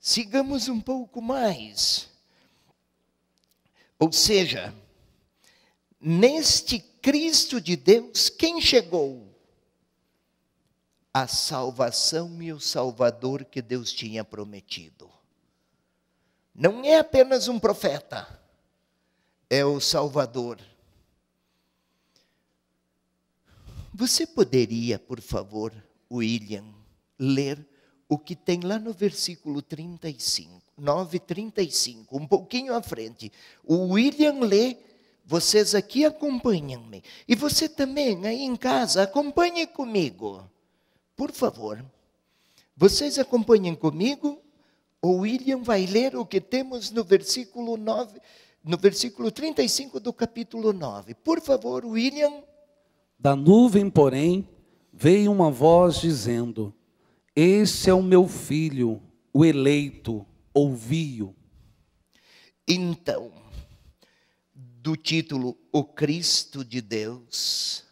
Sigamos um pouco mais. Ou seja, neste Cristo de Deus, quem chegou? A salvação e o Salvador que Deus tinha prometido. Não é apenas um profeta, é o Salvador. Você poderia, por favor, William ler o que tem lá no versículo 35, 9:35, um pouquinho à frente. O William lê, vocês aqui acompanham-me. E você também aí em casa, acompanhe comigo. Por favor. Vocês acompanhem comigo. O William vai ler o que temos no versículo 9, no versículo 35 do capítulo 9. Por favor, William. Da nuvem, porém, veio uma voz dizendo: Esse é o meu filho, o eleito, ouvi-o. Então, do título O Cristo de Deus,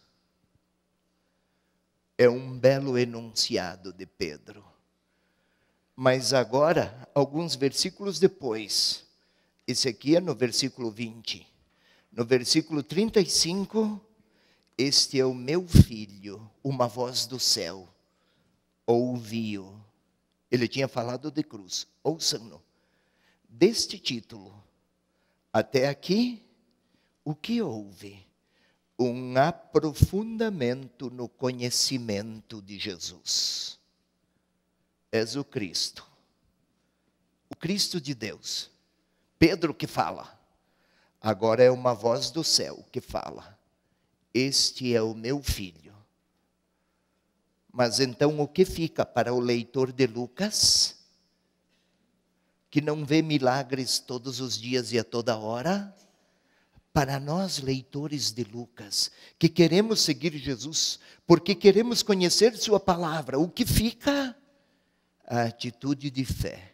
é um belo enunciado de Pedro. Mas agora, alguns versículos depois, esse aqui é no versículo 20. No versículo 35, este é o meu filho, uma voz do céu, ouvi-o. Ele tinha falado de cruz, ouçam-no. Deste título até aqui, o que houve? Um aprofundamento no conhecimento de Jesus. És o Cristo, o Cristo de Deus. Pedro que fala, agora é uma voz do céu que fala este é o meu filho. Mas então o que fica para o leitor de Lucas? Que não vê milagres todos os dias e a toda hora? Para nós, leitores de Lucas, que queremos seguir Jesus, porque queremos conhecer Sua palavra, o que fica? A atitude de fé.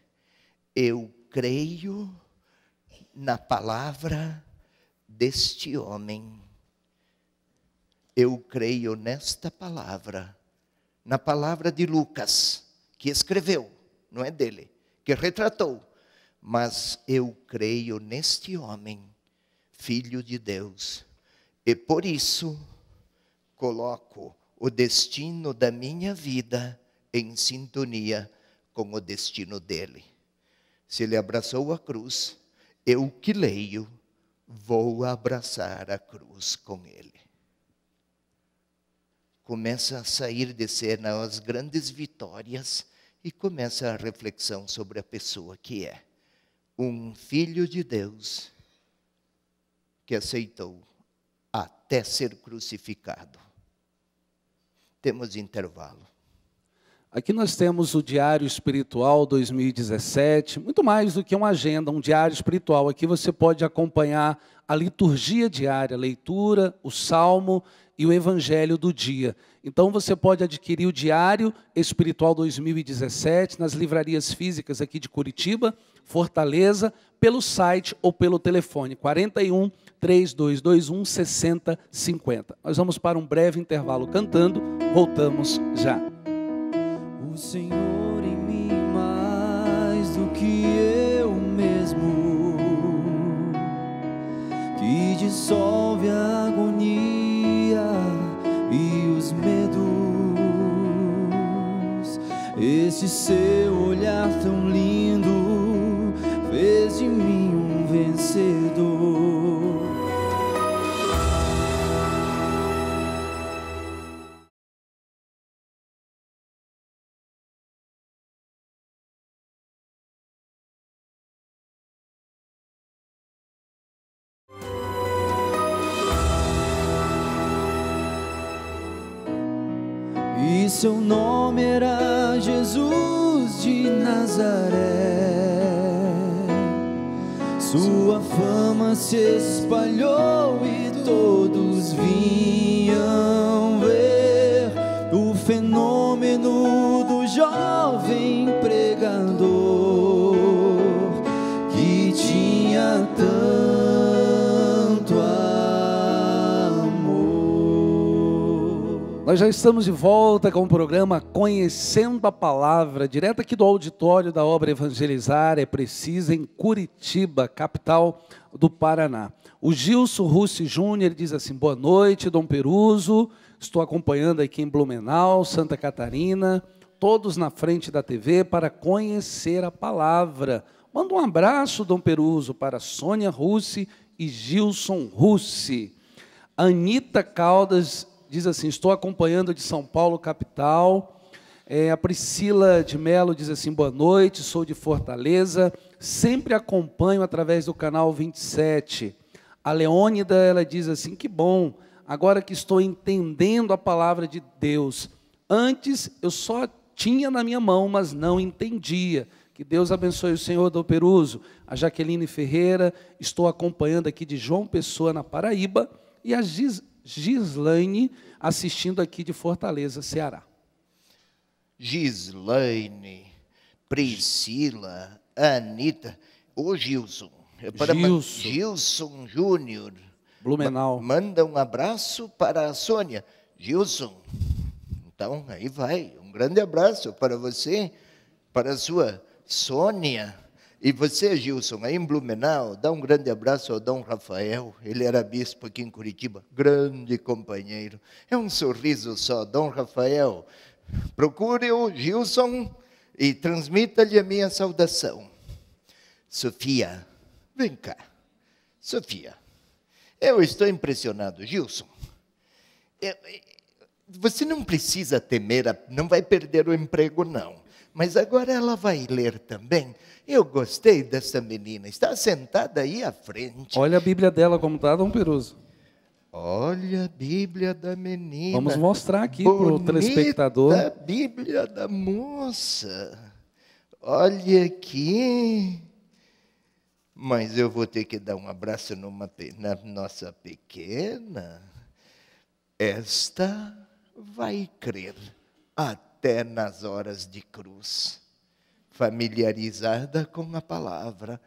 Eu creio na palavra deste homem eu creio nesta palavra, na palavra de Lucas, que escreveu, não é dele, que retratou, mas eu creio neste homem, filho de Deus, e por isso coloco o destino da minha vida em sintonia com o destino dele. Se ele abraçou a cruz, eu que leio, vou abraçar a cruz com ele começa a sair de cena as grandes vitórias e começa a reflexão sobre a pessoa que é um filho de Deus que aceitou até ser crucificado. Temos intervalo. Aqui nós temos o Diário Espiritual 2017, muito mais do que uma agenda, um diário espiritual. Aqui você pode acompanhar a liturgia diária, a leitura, o salmo e o Evangelho do Dia. Então você pode adquirir o Diário Espiritual 2017 nas livrarias físicas aqui de Curitiba, Fortaleza, pelo site ou pelo telefone 41 3221 6050. Nós vamos para um breve intervalo cantando, voltamos já. O Senhor em mim mais do que eu mesmo que dissolve a Esse seu olhar tão lindo fez de mim um vencedor. E seu nome era Jesus de Nazaré. Sua fama se espalhou e todos vinham ver o fenômeno do jovem Nós já estamos de volta com o programa Conhecendo a Palavra, direto aqui do auditório da obra Evangelizar é Precisa, em Curitiba, capital do Paraná. O Gilson Russi Júnior diz assim: Boa noite, Dom Peruso. Estou acompanhando aqui em Blumenau, Santa Catarina, todos na frente da TV para conhecer a palavra. Manda um abraço, Dom Peruso, para Sônia Russi e Gilson Russi. Anita Caldas diz assim: Estou acompanhando de São Paulo, capital. É, a Priscila de Melo diz assim: Boa noite, sou de Fortaleza, sempre acompanho através do canal 27. A Leônida, ela diz assim: Que bom, agora que estou entendendo a palavra de Deus. Antes eu só tinha na minha mão, mas não entendia. Que Deus abençoe o Senhor do Peruso. A Jaqueline Ferreira, estou acompanhando aqui de João Pessoa, na Paraíba. E a Gis Gislaine, assistindo aqui de Fortaleza, Ceará. Gislaine, Priscila, Anitta, o Gilson. Para Gilson. Gilson Júnior. Blumenau. Ma manda um abraço para a Sônia. Gilson, então aí vai. Um grande abraço para você, para a sua Sônia. E você, Gilson, aí em Blumenau, dá um grande abraço ao Dom Rafael, ele era bispo aqui em Curitiba, grande companheiro. É um sorriso só, Dom Rafael. Procure o Gilson e transmita-lhe a minha saudação. Sofia, vem cá. Sofia, eu estou impressionado, Gilson. Eu, é, é, você não precisa temer, não vai perder o emprego, não. Mas agora ela vai ler também eu gostei dessa menina, está sentada aí à frente. Olha a Bíblia dela como está, Dom Peruso. Olha a Bíblia da menina. Vamos mostrar aqui para o telespectador. a Bíblia da moça. Olha aqui. Mas eu vou ter que dar um abraço numa, na nossa pequena. Esta vai crer até nas horas de cruz familiarizada com a palavra,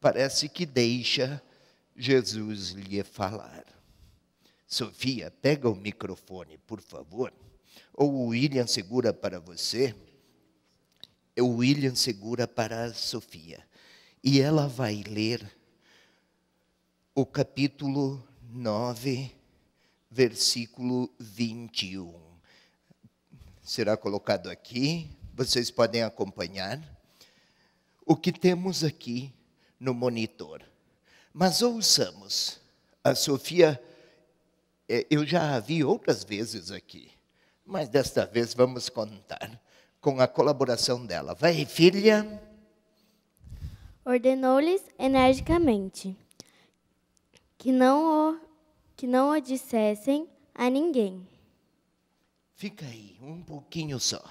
parece que deixa Jesus lhe falar. Sofia, pega o microfone, por favor. Ou o William segura para você. O William segura para a Sofia. E ela vai ler o capítulo 9, versículo 21. Será colocado aqui. Vocês podem acompanhar o que temos aqui no monitor. Mas ouçamos, a Sofia, é, eu já a vi outras vezes aqui, mas desta vez vamos contar com a colaboração dela. Vai, filha. Ordenou-lhes energicamente que não o, que não o dissessem a ninguém. Fica aí, um pouquinho só.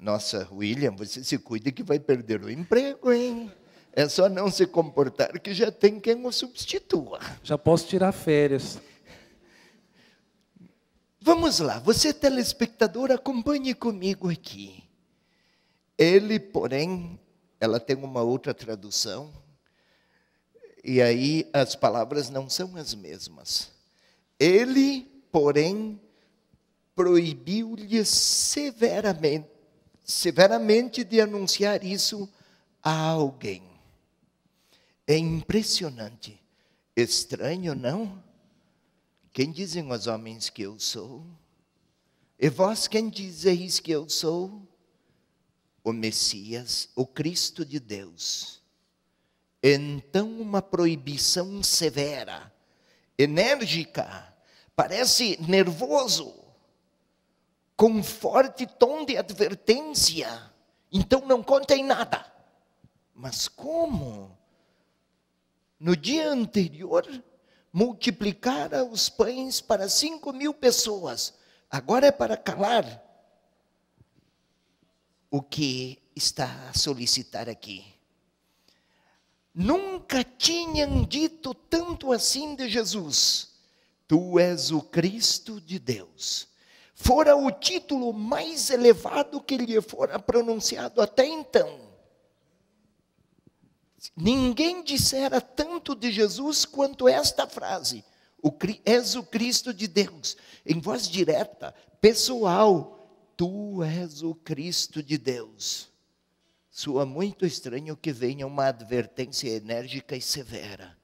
Nossa, William, você se cuida que vai perder o emprego, hein? É só não se comportar que já tem quem o substitua. Já posso tirar férias. Vamos lá, você é telespectador, acompanhe comigo aqui. Ele, porém, ela tem uma outra tradução, e aí as palavras não são as mesmas. Ele, porém, proibiu-lhe severamente severamente de anunciar isso a alguém. É impressionante. Estranho, não? Quem dizem os homens que eu sou? E vós quem dizeis que eu sou? O Messias, o Cristo de Deus. Então, uma proibição severa, enérgica, parece nervoso, com um forte tom de advertência. Então não contem nada. Mas como? No dia anterior, multiplicara os pães para cinco mil pessoas. Agora é para calar. O que está a solicitar aqui? Nunca tinham dito tanto assim de Jesus: Tu és o Cristo de Deus fora o título mais elevado que lhe fora pronunciado até então. Ninguém dissera tanto de Jesus quanto esta frase: o, És o Cristo de Deus. Em voz direta, pessoal, Tu és o Cristo de Deus. Soa muito estranho que venha uma advertência enérgica e severa.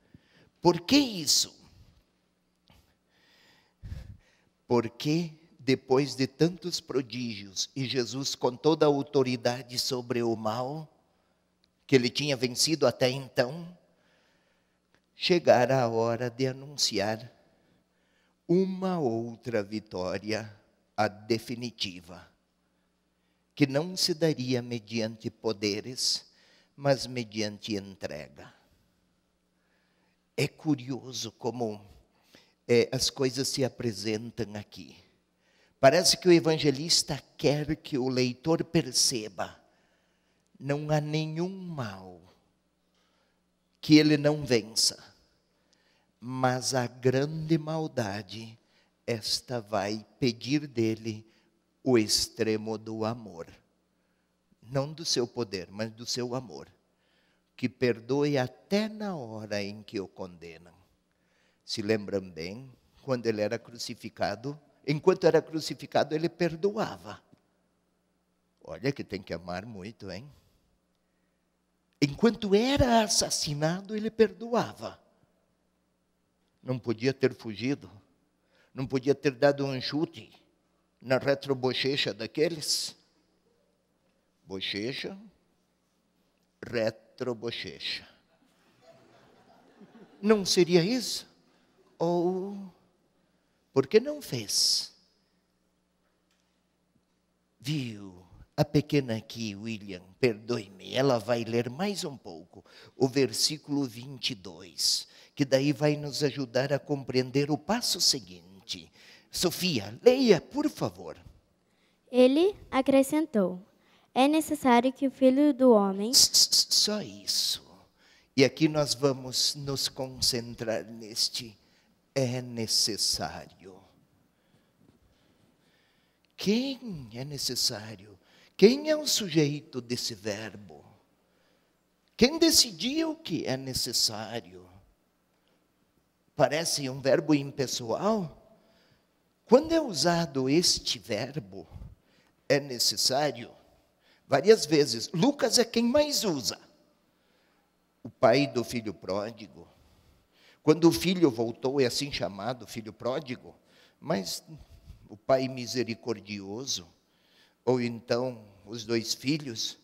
Por que isso? Porque depois de tantos prodígios e Jesus com toda a autoridade sobre o mal, que ele tinha vencido até então, chegara a hora de anunciar uma outra vitória, a definitiva, que não se daria mediante poderes, mas mediante entrega. É curioso como é, as coisas se apresentam aqui. Parece que o evangelista quer que o leitor perceba: não há nenhum mal que ele não vença, mas a grande maldade, esta vai pedir dele o extremo do amor. Não do seu poder, mas do seu amor, que perdoe até na hora em que o condenam. Se lembram bem, quando ele era crucificado, enquanto era crucificado, ele perdoava. Olha que tem que amar muito, hein? Enquanto era assassinado, ele perdoava. Não podia ter fugido, não podia ter dado um chute na retrobochecha daqueles. Bochecha, retrobochecha. Não seria isso? Ou porque não fez. Viu a pequena aqui, William, perdoe-me, ela vai ler mais um pouco o versículo 22, que daí vai nos ajudar a compreender o passo seguinte. Sofia, leia, por favor. Ele acrescentou: É necessário que o filho do homem. Só isso. E aqui nós vamos nos concentrar neste é necessário. Quem é necessário? Quem é o sujeito desse verbo? Quem decidiu que é necessário? Parece um verbo impessoal. Quando é usado este verbo, é necessário, várias vezes. Lucas é quem mais usa. O pai do filho pródigo, quando o filho voltou, é assim chamado, filho pródigo, mas o pai misericordioso, ou então os dois filhos,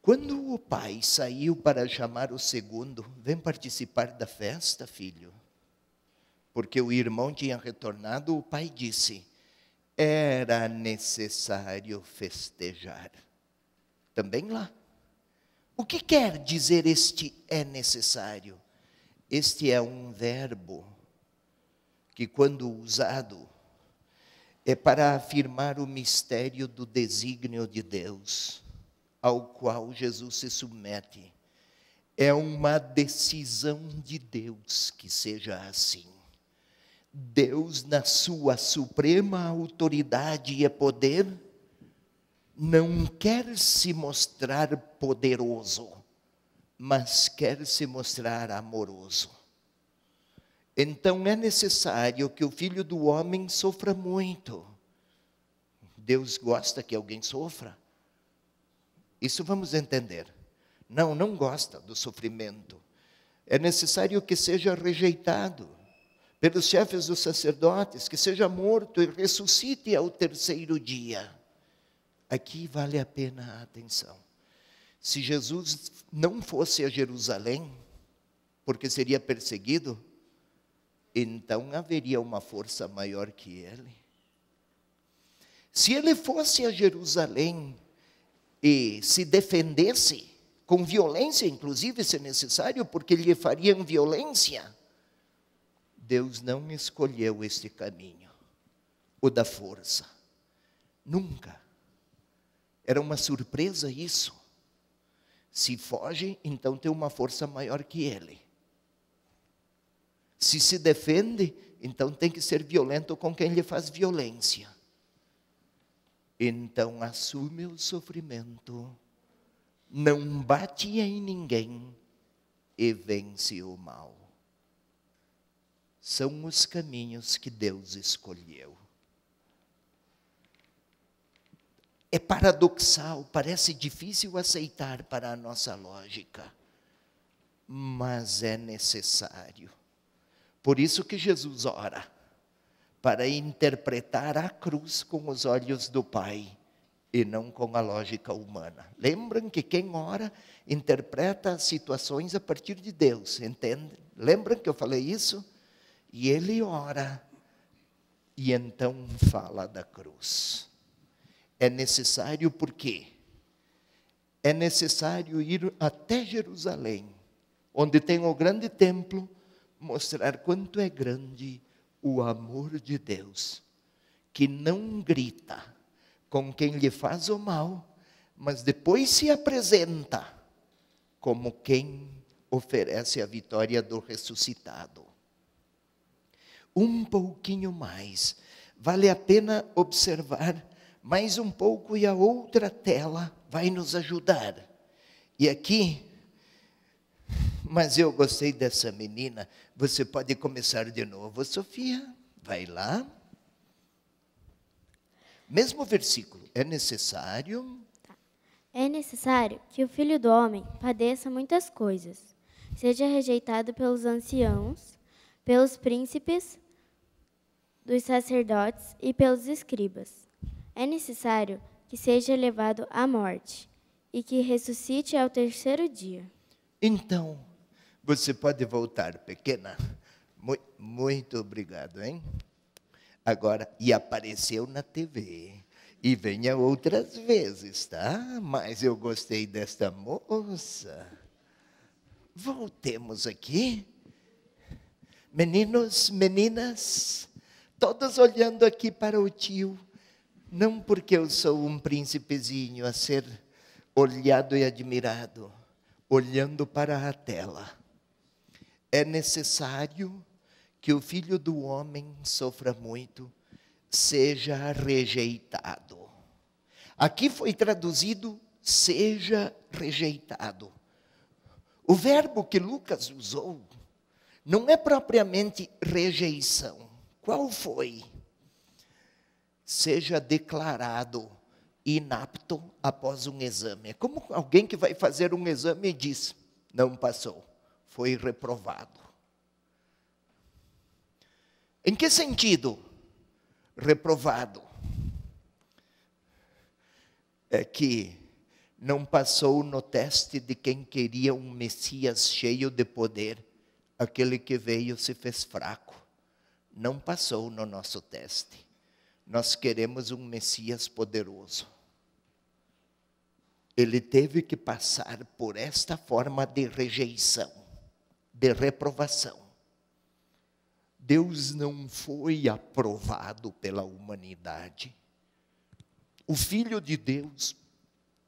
quando o pai saiu para chamar o segundo, vem participar da festa, filho, porque o irmão tinha retornado, o pai disse: era necessário festejar. Também lá. O que quer dizer este é necessário? Este é um verbo que, quando usado, é para afirmar o mistério do desígnio de Deus, ao qual Jesus se submete. É uma decisão de Deus que seja assim. Deus, na sua suprema autoridade e poder, não quer se mostrar poderoso mas quer se mostrar amoroso. Então é necessário que o filho do homem sofra muito. Deus gosta que alguém sofra. Isso vamos entender. Não, não gosta do sofrimento. É necessário que seja rejeitado pelos chefes dos sacerdotes, que seja morto e ressuscite ao terceiro dia. Aqui vale a pena a atenção. Se Jesus não fosse a Jerusalém, porque seria perseguido, então haveria uma força maior que ele. Se ele fosse a Jerusalém e se defendesse, com violência, inclusive, se necessário, porque lhe fariam violência, Deus não escolheu este caminho, o da força. Nunca. Era uma surpresa isso. Se foge, então tem uma força maior que ele. Se se defende, então tem que ser violento com quem lhe faz violência. Então assume o sofrimento, não bate em ninguém e vence o mal. São os caminhos que Deus escolheu. é paradoxal, parece difícil aceitar para a nossa lógica, mas é necessário. Por isso que Jesus ora, para interpretar a cruz com os olhos do Pai e não com a lógica humana. Lembram que quem ora interpreta as situações a partir de Deus, entende? Lembram que eu falei isso? E ele ora e então fala da cruz. É necessário por quê? É necessário ir até Jerusalém, onde tem o grande templo, mostrar quanto é grande o amor de Deus, que não grita com quem lhe faz o mal, mas depois se apresenta como quem oferece a vitória do ressuscitado. Um pouquinho mais, vale a pena observar mais um pouco e a outra tela vai nos ajudar. E aqui, mas eu gostei dessa menina, você pode começar de novo, Sofia, vai lá. Mesmo versículo, é necessário. Tá. É necessário que o filho do homem padeça muitas coisas, seja rejeitado pelos anciãos, pelos príncipes, dos sacerdotes e pelos escribas é necessário que seja levado à morte e que ressuscite ao terceiro dia. Então, você pode voltar, pequena. Muito, muito obrigado, hein? Agora, e apareceu na TV. E venha outras vezes, tá? Mas eu gostei desta moça. Voltemos aqui. Meninos, meninas, todos olhando aqui para o tio. Não porque eu sou um príncipezinho a ser olhado e admirado, olhando para a tela. É necessário que o filho do homem sofra muito, seja rejeitado. Aqui foi traduzido seja rejeitado. O verbo que Lucas usou não é propriamente rejeição. Qual foi? seja declarado inapto após um exame. É como alguém que vai fazer um exame e diz: não passou, foi reprovado. Em que sentido? Reprovado. É que não passou no teste de quem queria um Messias cheio de poder, aquele que veio se fez fraco. Não passou no nosso teste. Nós queremos um Messias poderoso. Ele teve que passar por esta forma de rejeição, de reprovação. Deus não foi aprovado pela humanidade. O Filho de Deus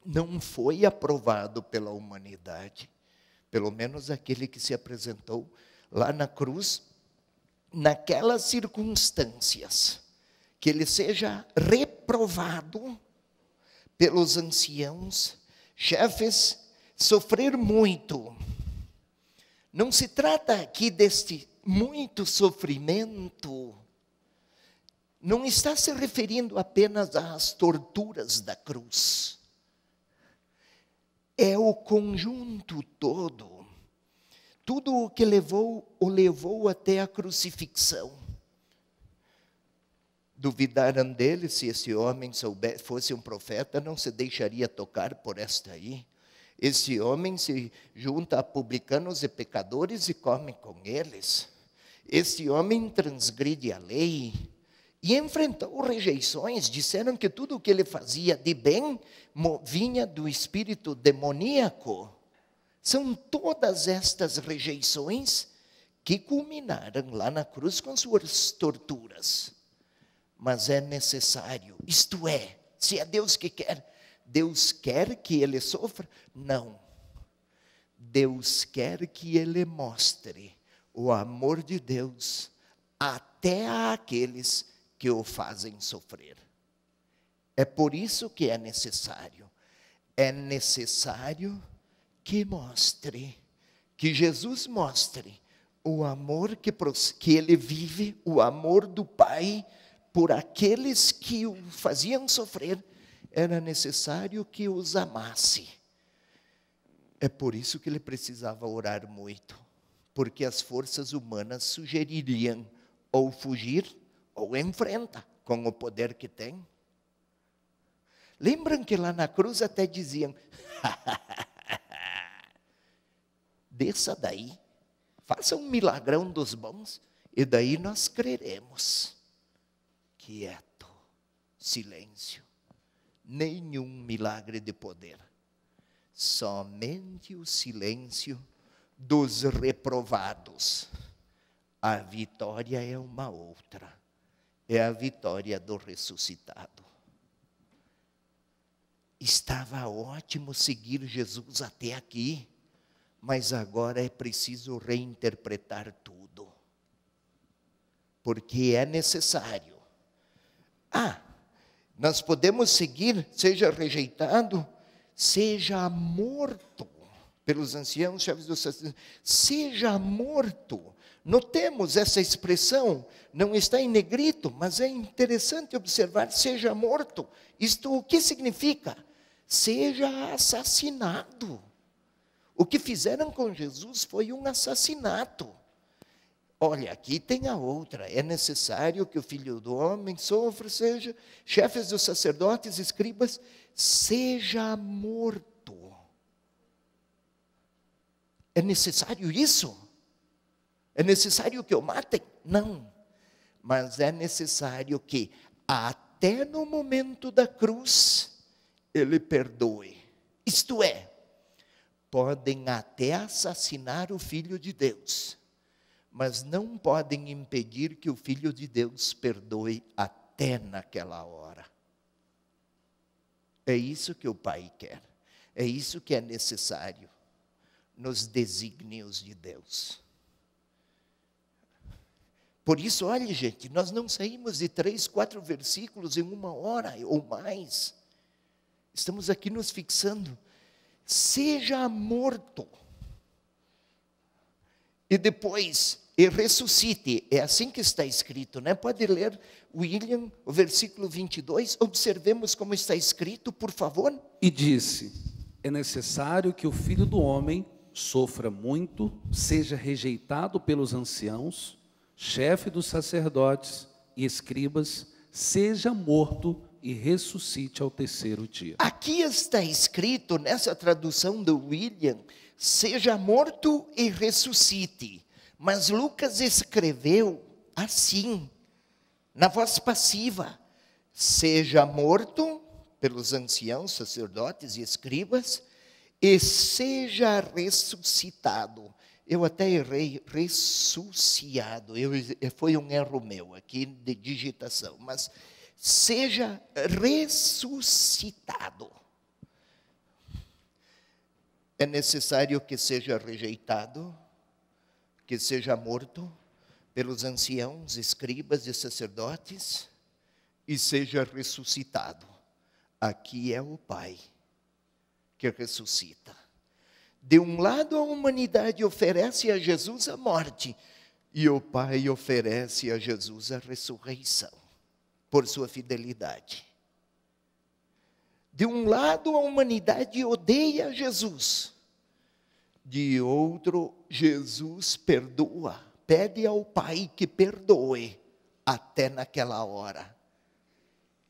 não foi aprovado pela humanidade, pelo menos aquele que se apresentou lá na cruz, naquelas circunstâncias que ele seja reprovado pelos anciãos, chefes, sofrer muito. Não se trata aqui deste muito sofrimento. Não está se referindo apenas às torturas da cruz. É o conjunto todo. Tudo o que levou o levou até a crucifixão Duvidaram dele, se esse homem soubesse, fosse um profeta, não se deixaria tocar por esta aí. Esse homem se junta a publicanos e pecadores e come com eles. Esse homem transgride a lei e enfrentou rejeições. Disseram que tudo o que ele fazia de bem vinha do espírito demoníaco. São todas estas rejeições que culminaram lá na cruz com suas torturas mas é necessário. Isto é, se é Deus que quer, Deus quer que ele sofra? Não. Deus quer que ele mostre o amor de Deus até àqueles que o fazem sofrer. É por isso que é necessário. É necessário que mostre, que Jesus mostre o amor que, que ele vive, o amor do Pai por aqueles que o faziam sofrer, era necessário que os amasse. É por isso que ele precisava orar muito, porque as forças humanas sugeririam ou fugir ou enfrenta com o poder que tem. Lembram que lá na cruz até diziam: desça daí, faça um milagrão dos bons, e daí nós creremos quieto, silêncio, nenhum milagre de poder, somente o silêncio dos reprovados. A vitória é uma outra, é a vitória do ressuscitado. Estava ótimo seguir Jesus até aqui, mas agora é preciso reinterpretar tudo, porque é necessário ah, nós podemos seguir, seja rejeitado, seja morto pelos anciãos, chefes dos sacerdotes, seja morto. Notemos essa expressão, não está em negrito, mas é interessante observar: seja morto. Isto o que significa? Seja assassinado. O que fizeram com Jesus foi um assassinato. Olha, aqui tem a outra. É necessário que o filho do homem sofra, seja chefes dos sacerdotes, escribas, seja morto. É necessário isso? É necessário que o matem? Não. Mas é necessário que, até no momento da cruz, ele perdoe. Isto é, podem até assassinar o filho de Deus mas não podem impedir que o Filho de Deus perdoe até naquela hora. É isso que o Pai quer, é isso que é necessário nos desígnios de Deus. Por isso, olha, gente, nós não saímos de três, quatro versículos em uma hora ou mais. Estamos aqui nos fixando. Seja morto e depois e ressuscite. É assim que está escrito, né? Pode ler, William, o versículo 22. Observemos como está escrito, por favor. E disse: É necessário que o filho do homem sofra muito, seja rejeitado pelos anciãos, chefe dos sacerdotes e escribas, seja morto e ressuscite ao terceiro dia. Aqui está escrito nessa tradução do William seja morto e ressuscite. Mas Lucas escreveu assim, na voz passiva: seja morto pelos anciãos, sacerdotes e escribas, e seja ressuscitado. Eu até errei, ressuscitado. Eu, foi um erro meu aqui de digitação, mas seja ressuscitado é necessário que seja rejeitado, que seja morto pelos anciãos, escribas e sacerdotes e seja ressuscitado. Aqui é o Pai que ressuscita. De um lado, a humanidade oferece a Jesus a morte, e o Pai oferece a Jesus a ressurreição, por sua fidelidade. De um lado, a humanidade odeia Jesus. De outro, Jesus perdoa. Pede ao Pai que perdoe até naquela hora.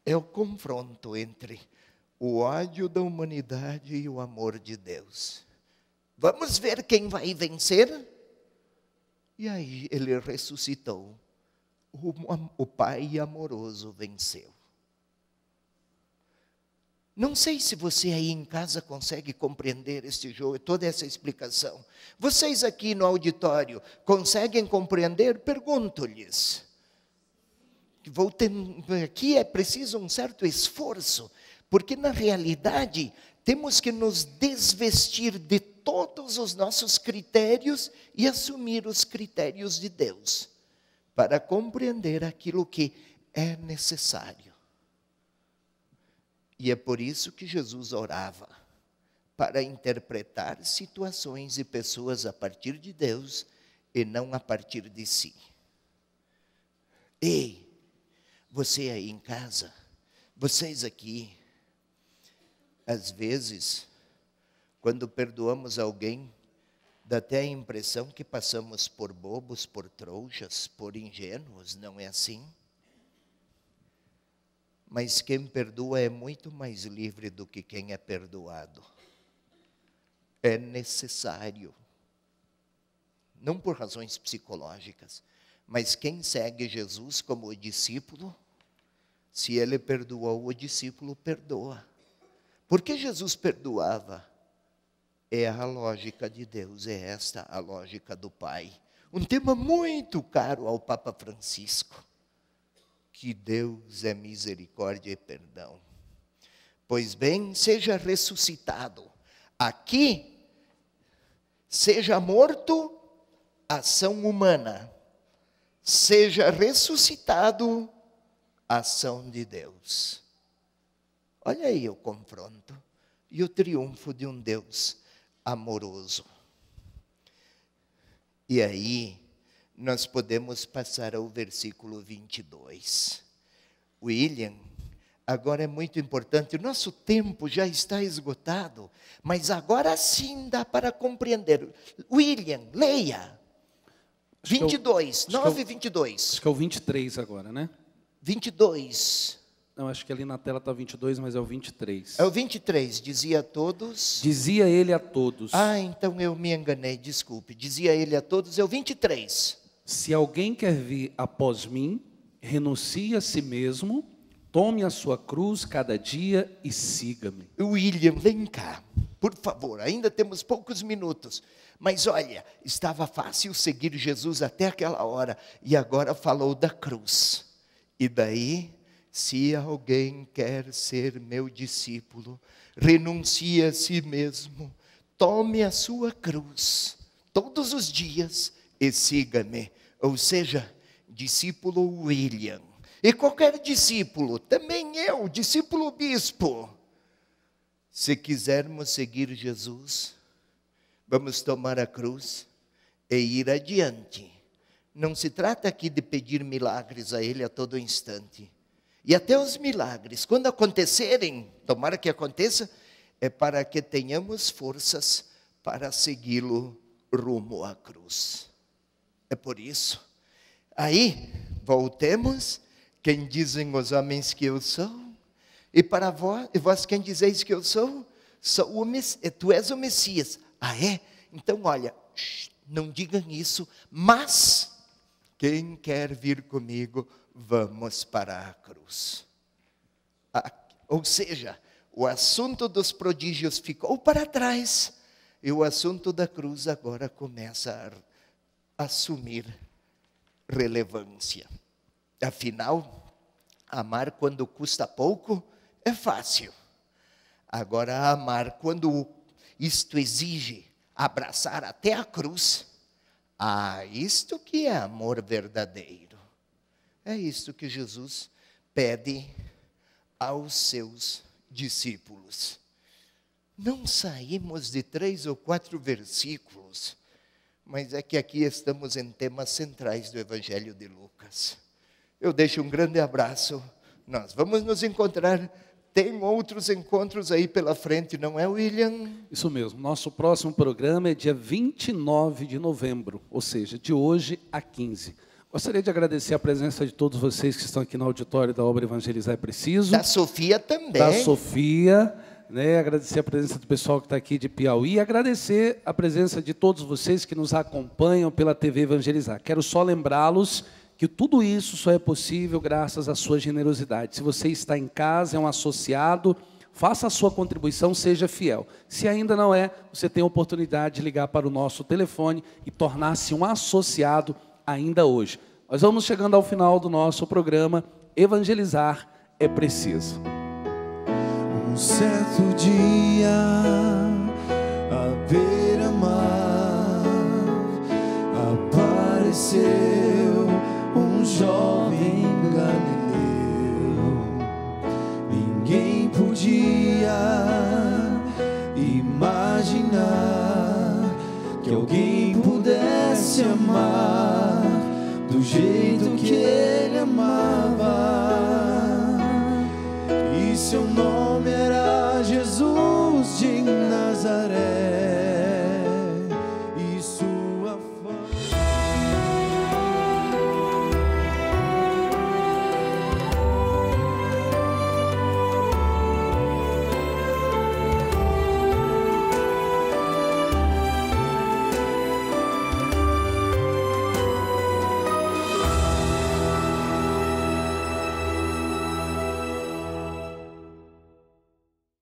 É o confronto entre o ódio da humanidade e o amor de Deus. Vamos ver quem vai vencer? E aí ele ressuscitou. O, o Pai amoroso venceu. Não sei se você aí em casa consegue compreender este jogo, toda essa explicação. Vocês aqui no auditório conseguem compreender? Pergunto-lhes. Aqui é preciso um certo esforço, porque na realidade temos que nos desvestir de todos os nossos critérios e assumir os critérios de Deus para compreender aquilo que é necessário e é por isso que Jesus orava para interpretar situações e pessoas a partir de Deus e não a partir de si. Ei, você aí em casa, vocês aqui, às vezes, quando perdoamos alguém, dá até a impressão que passamos por bobos, por trouxas, por ingênuos, não é assim? Mas quem perdoa é muito mais livre do que quem é perdoado. É necessário. Não por razões psicológicas, mas quem segue Jesus como discípulo, se ele perdoou, o discípulo perdoa. Por que Jesus perdoava? É a lógica de Deus, é esta a lógica do Pai. Um tema muito caro ao Papa Francisco que Deus é misericórdia e perdão. Pois bem, seja ressuscitado. Aqui, seja morto, ação humana. Seja ressuscitado, ação de Deus. Olha aí o confronto e o triunfo de um Deus amoroso. E aí, nós podemos passar ao versículo 22. William, agora é muito importante, o nosso tempo já está esgotado, mas agora sim dá para compreender. William, leia. Acho 22, eu, 9 e 22. Acho que é o 23 agora, né? 22. Não, acho que ali na tela está 22, mas é o 23. É o 23, dizia a todos. Dizia ele a todos. Ah, então eu me enganei, desculpe. Dizia ele a todos, é o 23. Se alguém quer vir após mim, renuncie a si mesmo, tome a sua cruz cada dia e siga-me. William, vem cá, por favor, ainda temos poucos minutos. Mas olha, estava fácil seguir Jesus até aquela hora, e agora falou da cruz. E daí, se alguém quer ser meu discípulo, renuncie a si mesmo, tome a sua cruz todos os dias e siga-me. Ou seja, discípulo William. E qualquer discípulo, também eu, discípulo bispo. Se quisermos seguir Jesus, vamos tomar a cruz e ir adiante. Não se trata aqui de pedir milagres a Ele a todo instante. E até os milagres, quando acontecerem, tomara que aconteça, é para que tenhamos forças para segui-lo rumo à cruz. É por isso. Aí, voltemos. Quem dizem os homens que eu sou? E para vós, e vós quem dizeis que eu sou? sou o Mes. tu és o Messias. Ah, é? Então, olha, não digam isso, mas quem quer vir comigo, vamos para a cruz. Ah, ou seja, o assunto dos prodígios ficou para trás e o assunto da cruz agora começa a assumir relevância. Afinal, amar quando custa pouco é fácil. Agora, amar quando isto exige abraçar até a cruz, ah, isto que é amor verdadeiro. É isto que Jesus pede aos seus discípulos. Não saímos de três ou quatro versículos mas é que aqui estamos em temas centrais do Evangelho de Lucas. Eu deixo um grande abraço. Nós vamos nos encontrar. Tem outros encontros aí pela frente, não é, William? Isso mesmo. Nosso próximo programa é dia 29 de novembro, ou seja, de hoje a 15. Gostaria de agradecer a presença de todos vocês que estão aqui no auditório da obra Evangelizar é Preciso. Da Sofia também. Da Sofia né, agradecer a presença do pessoal que está aqui de Piauí e agradecer a presença de todos vocês que nos acompanham pela TV Evangelizar. Quero só lembrá-los que tudo isso só é possível graças à sua generosidade. Se você está em casa, é um associado, faça a sua contribuição, seja fiel. Se ainda não é, você tem a oportunidade de ligar para o nosso telefone e tornar-se um associado ainda hoje. Nós vamos chegando ao final do nosso programa. Evangelizar é preciso certo dia a beira-mar apareceu um jovem galileu. Ninguém podia imaginar que alguém pudesse amar do jeito que ele amava. E seu nome é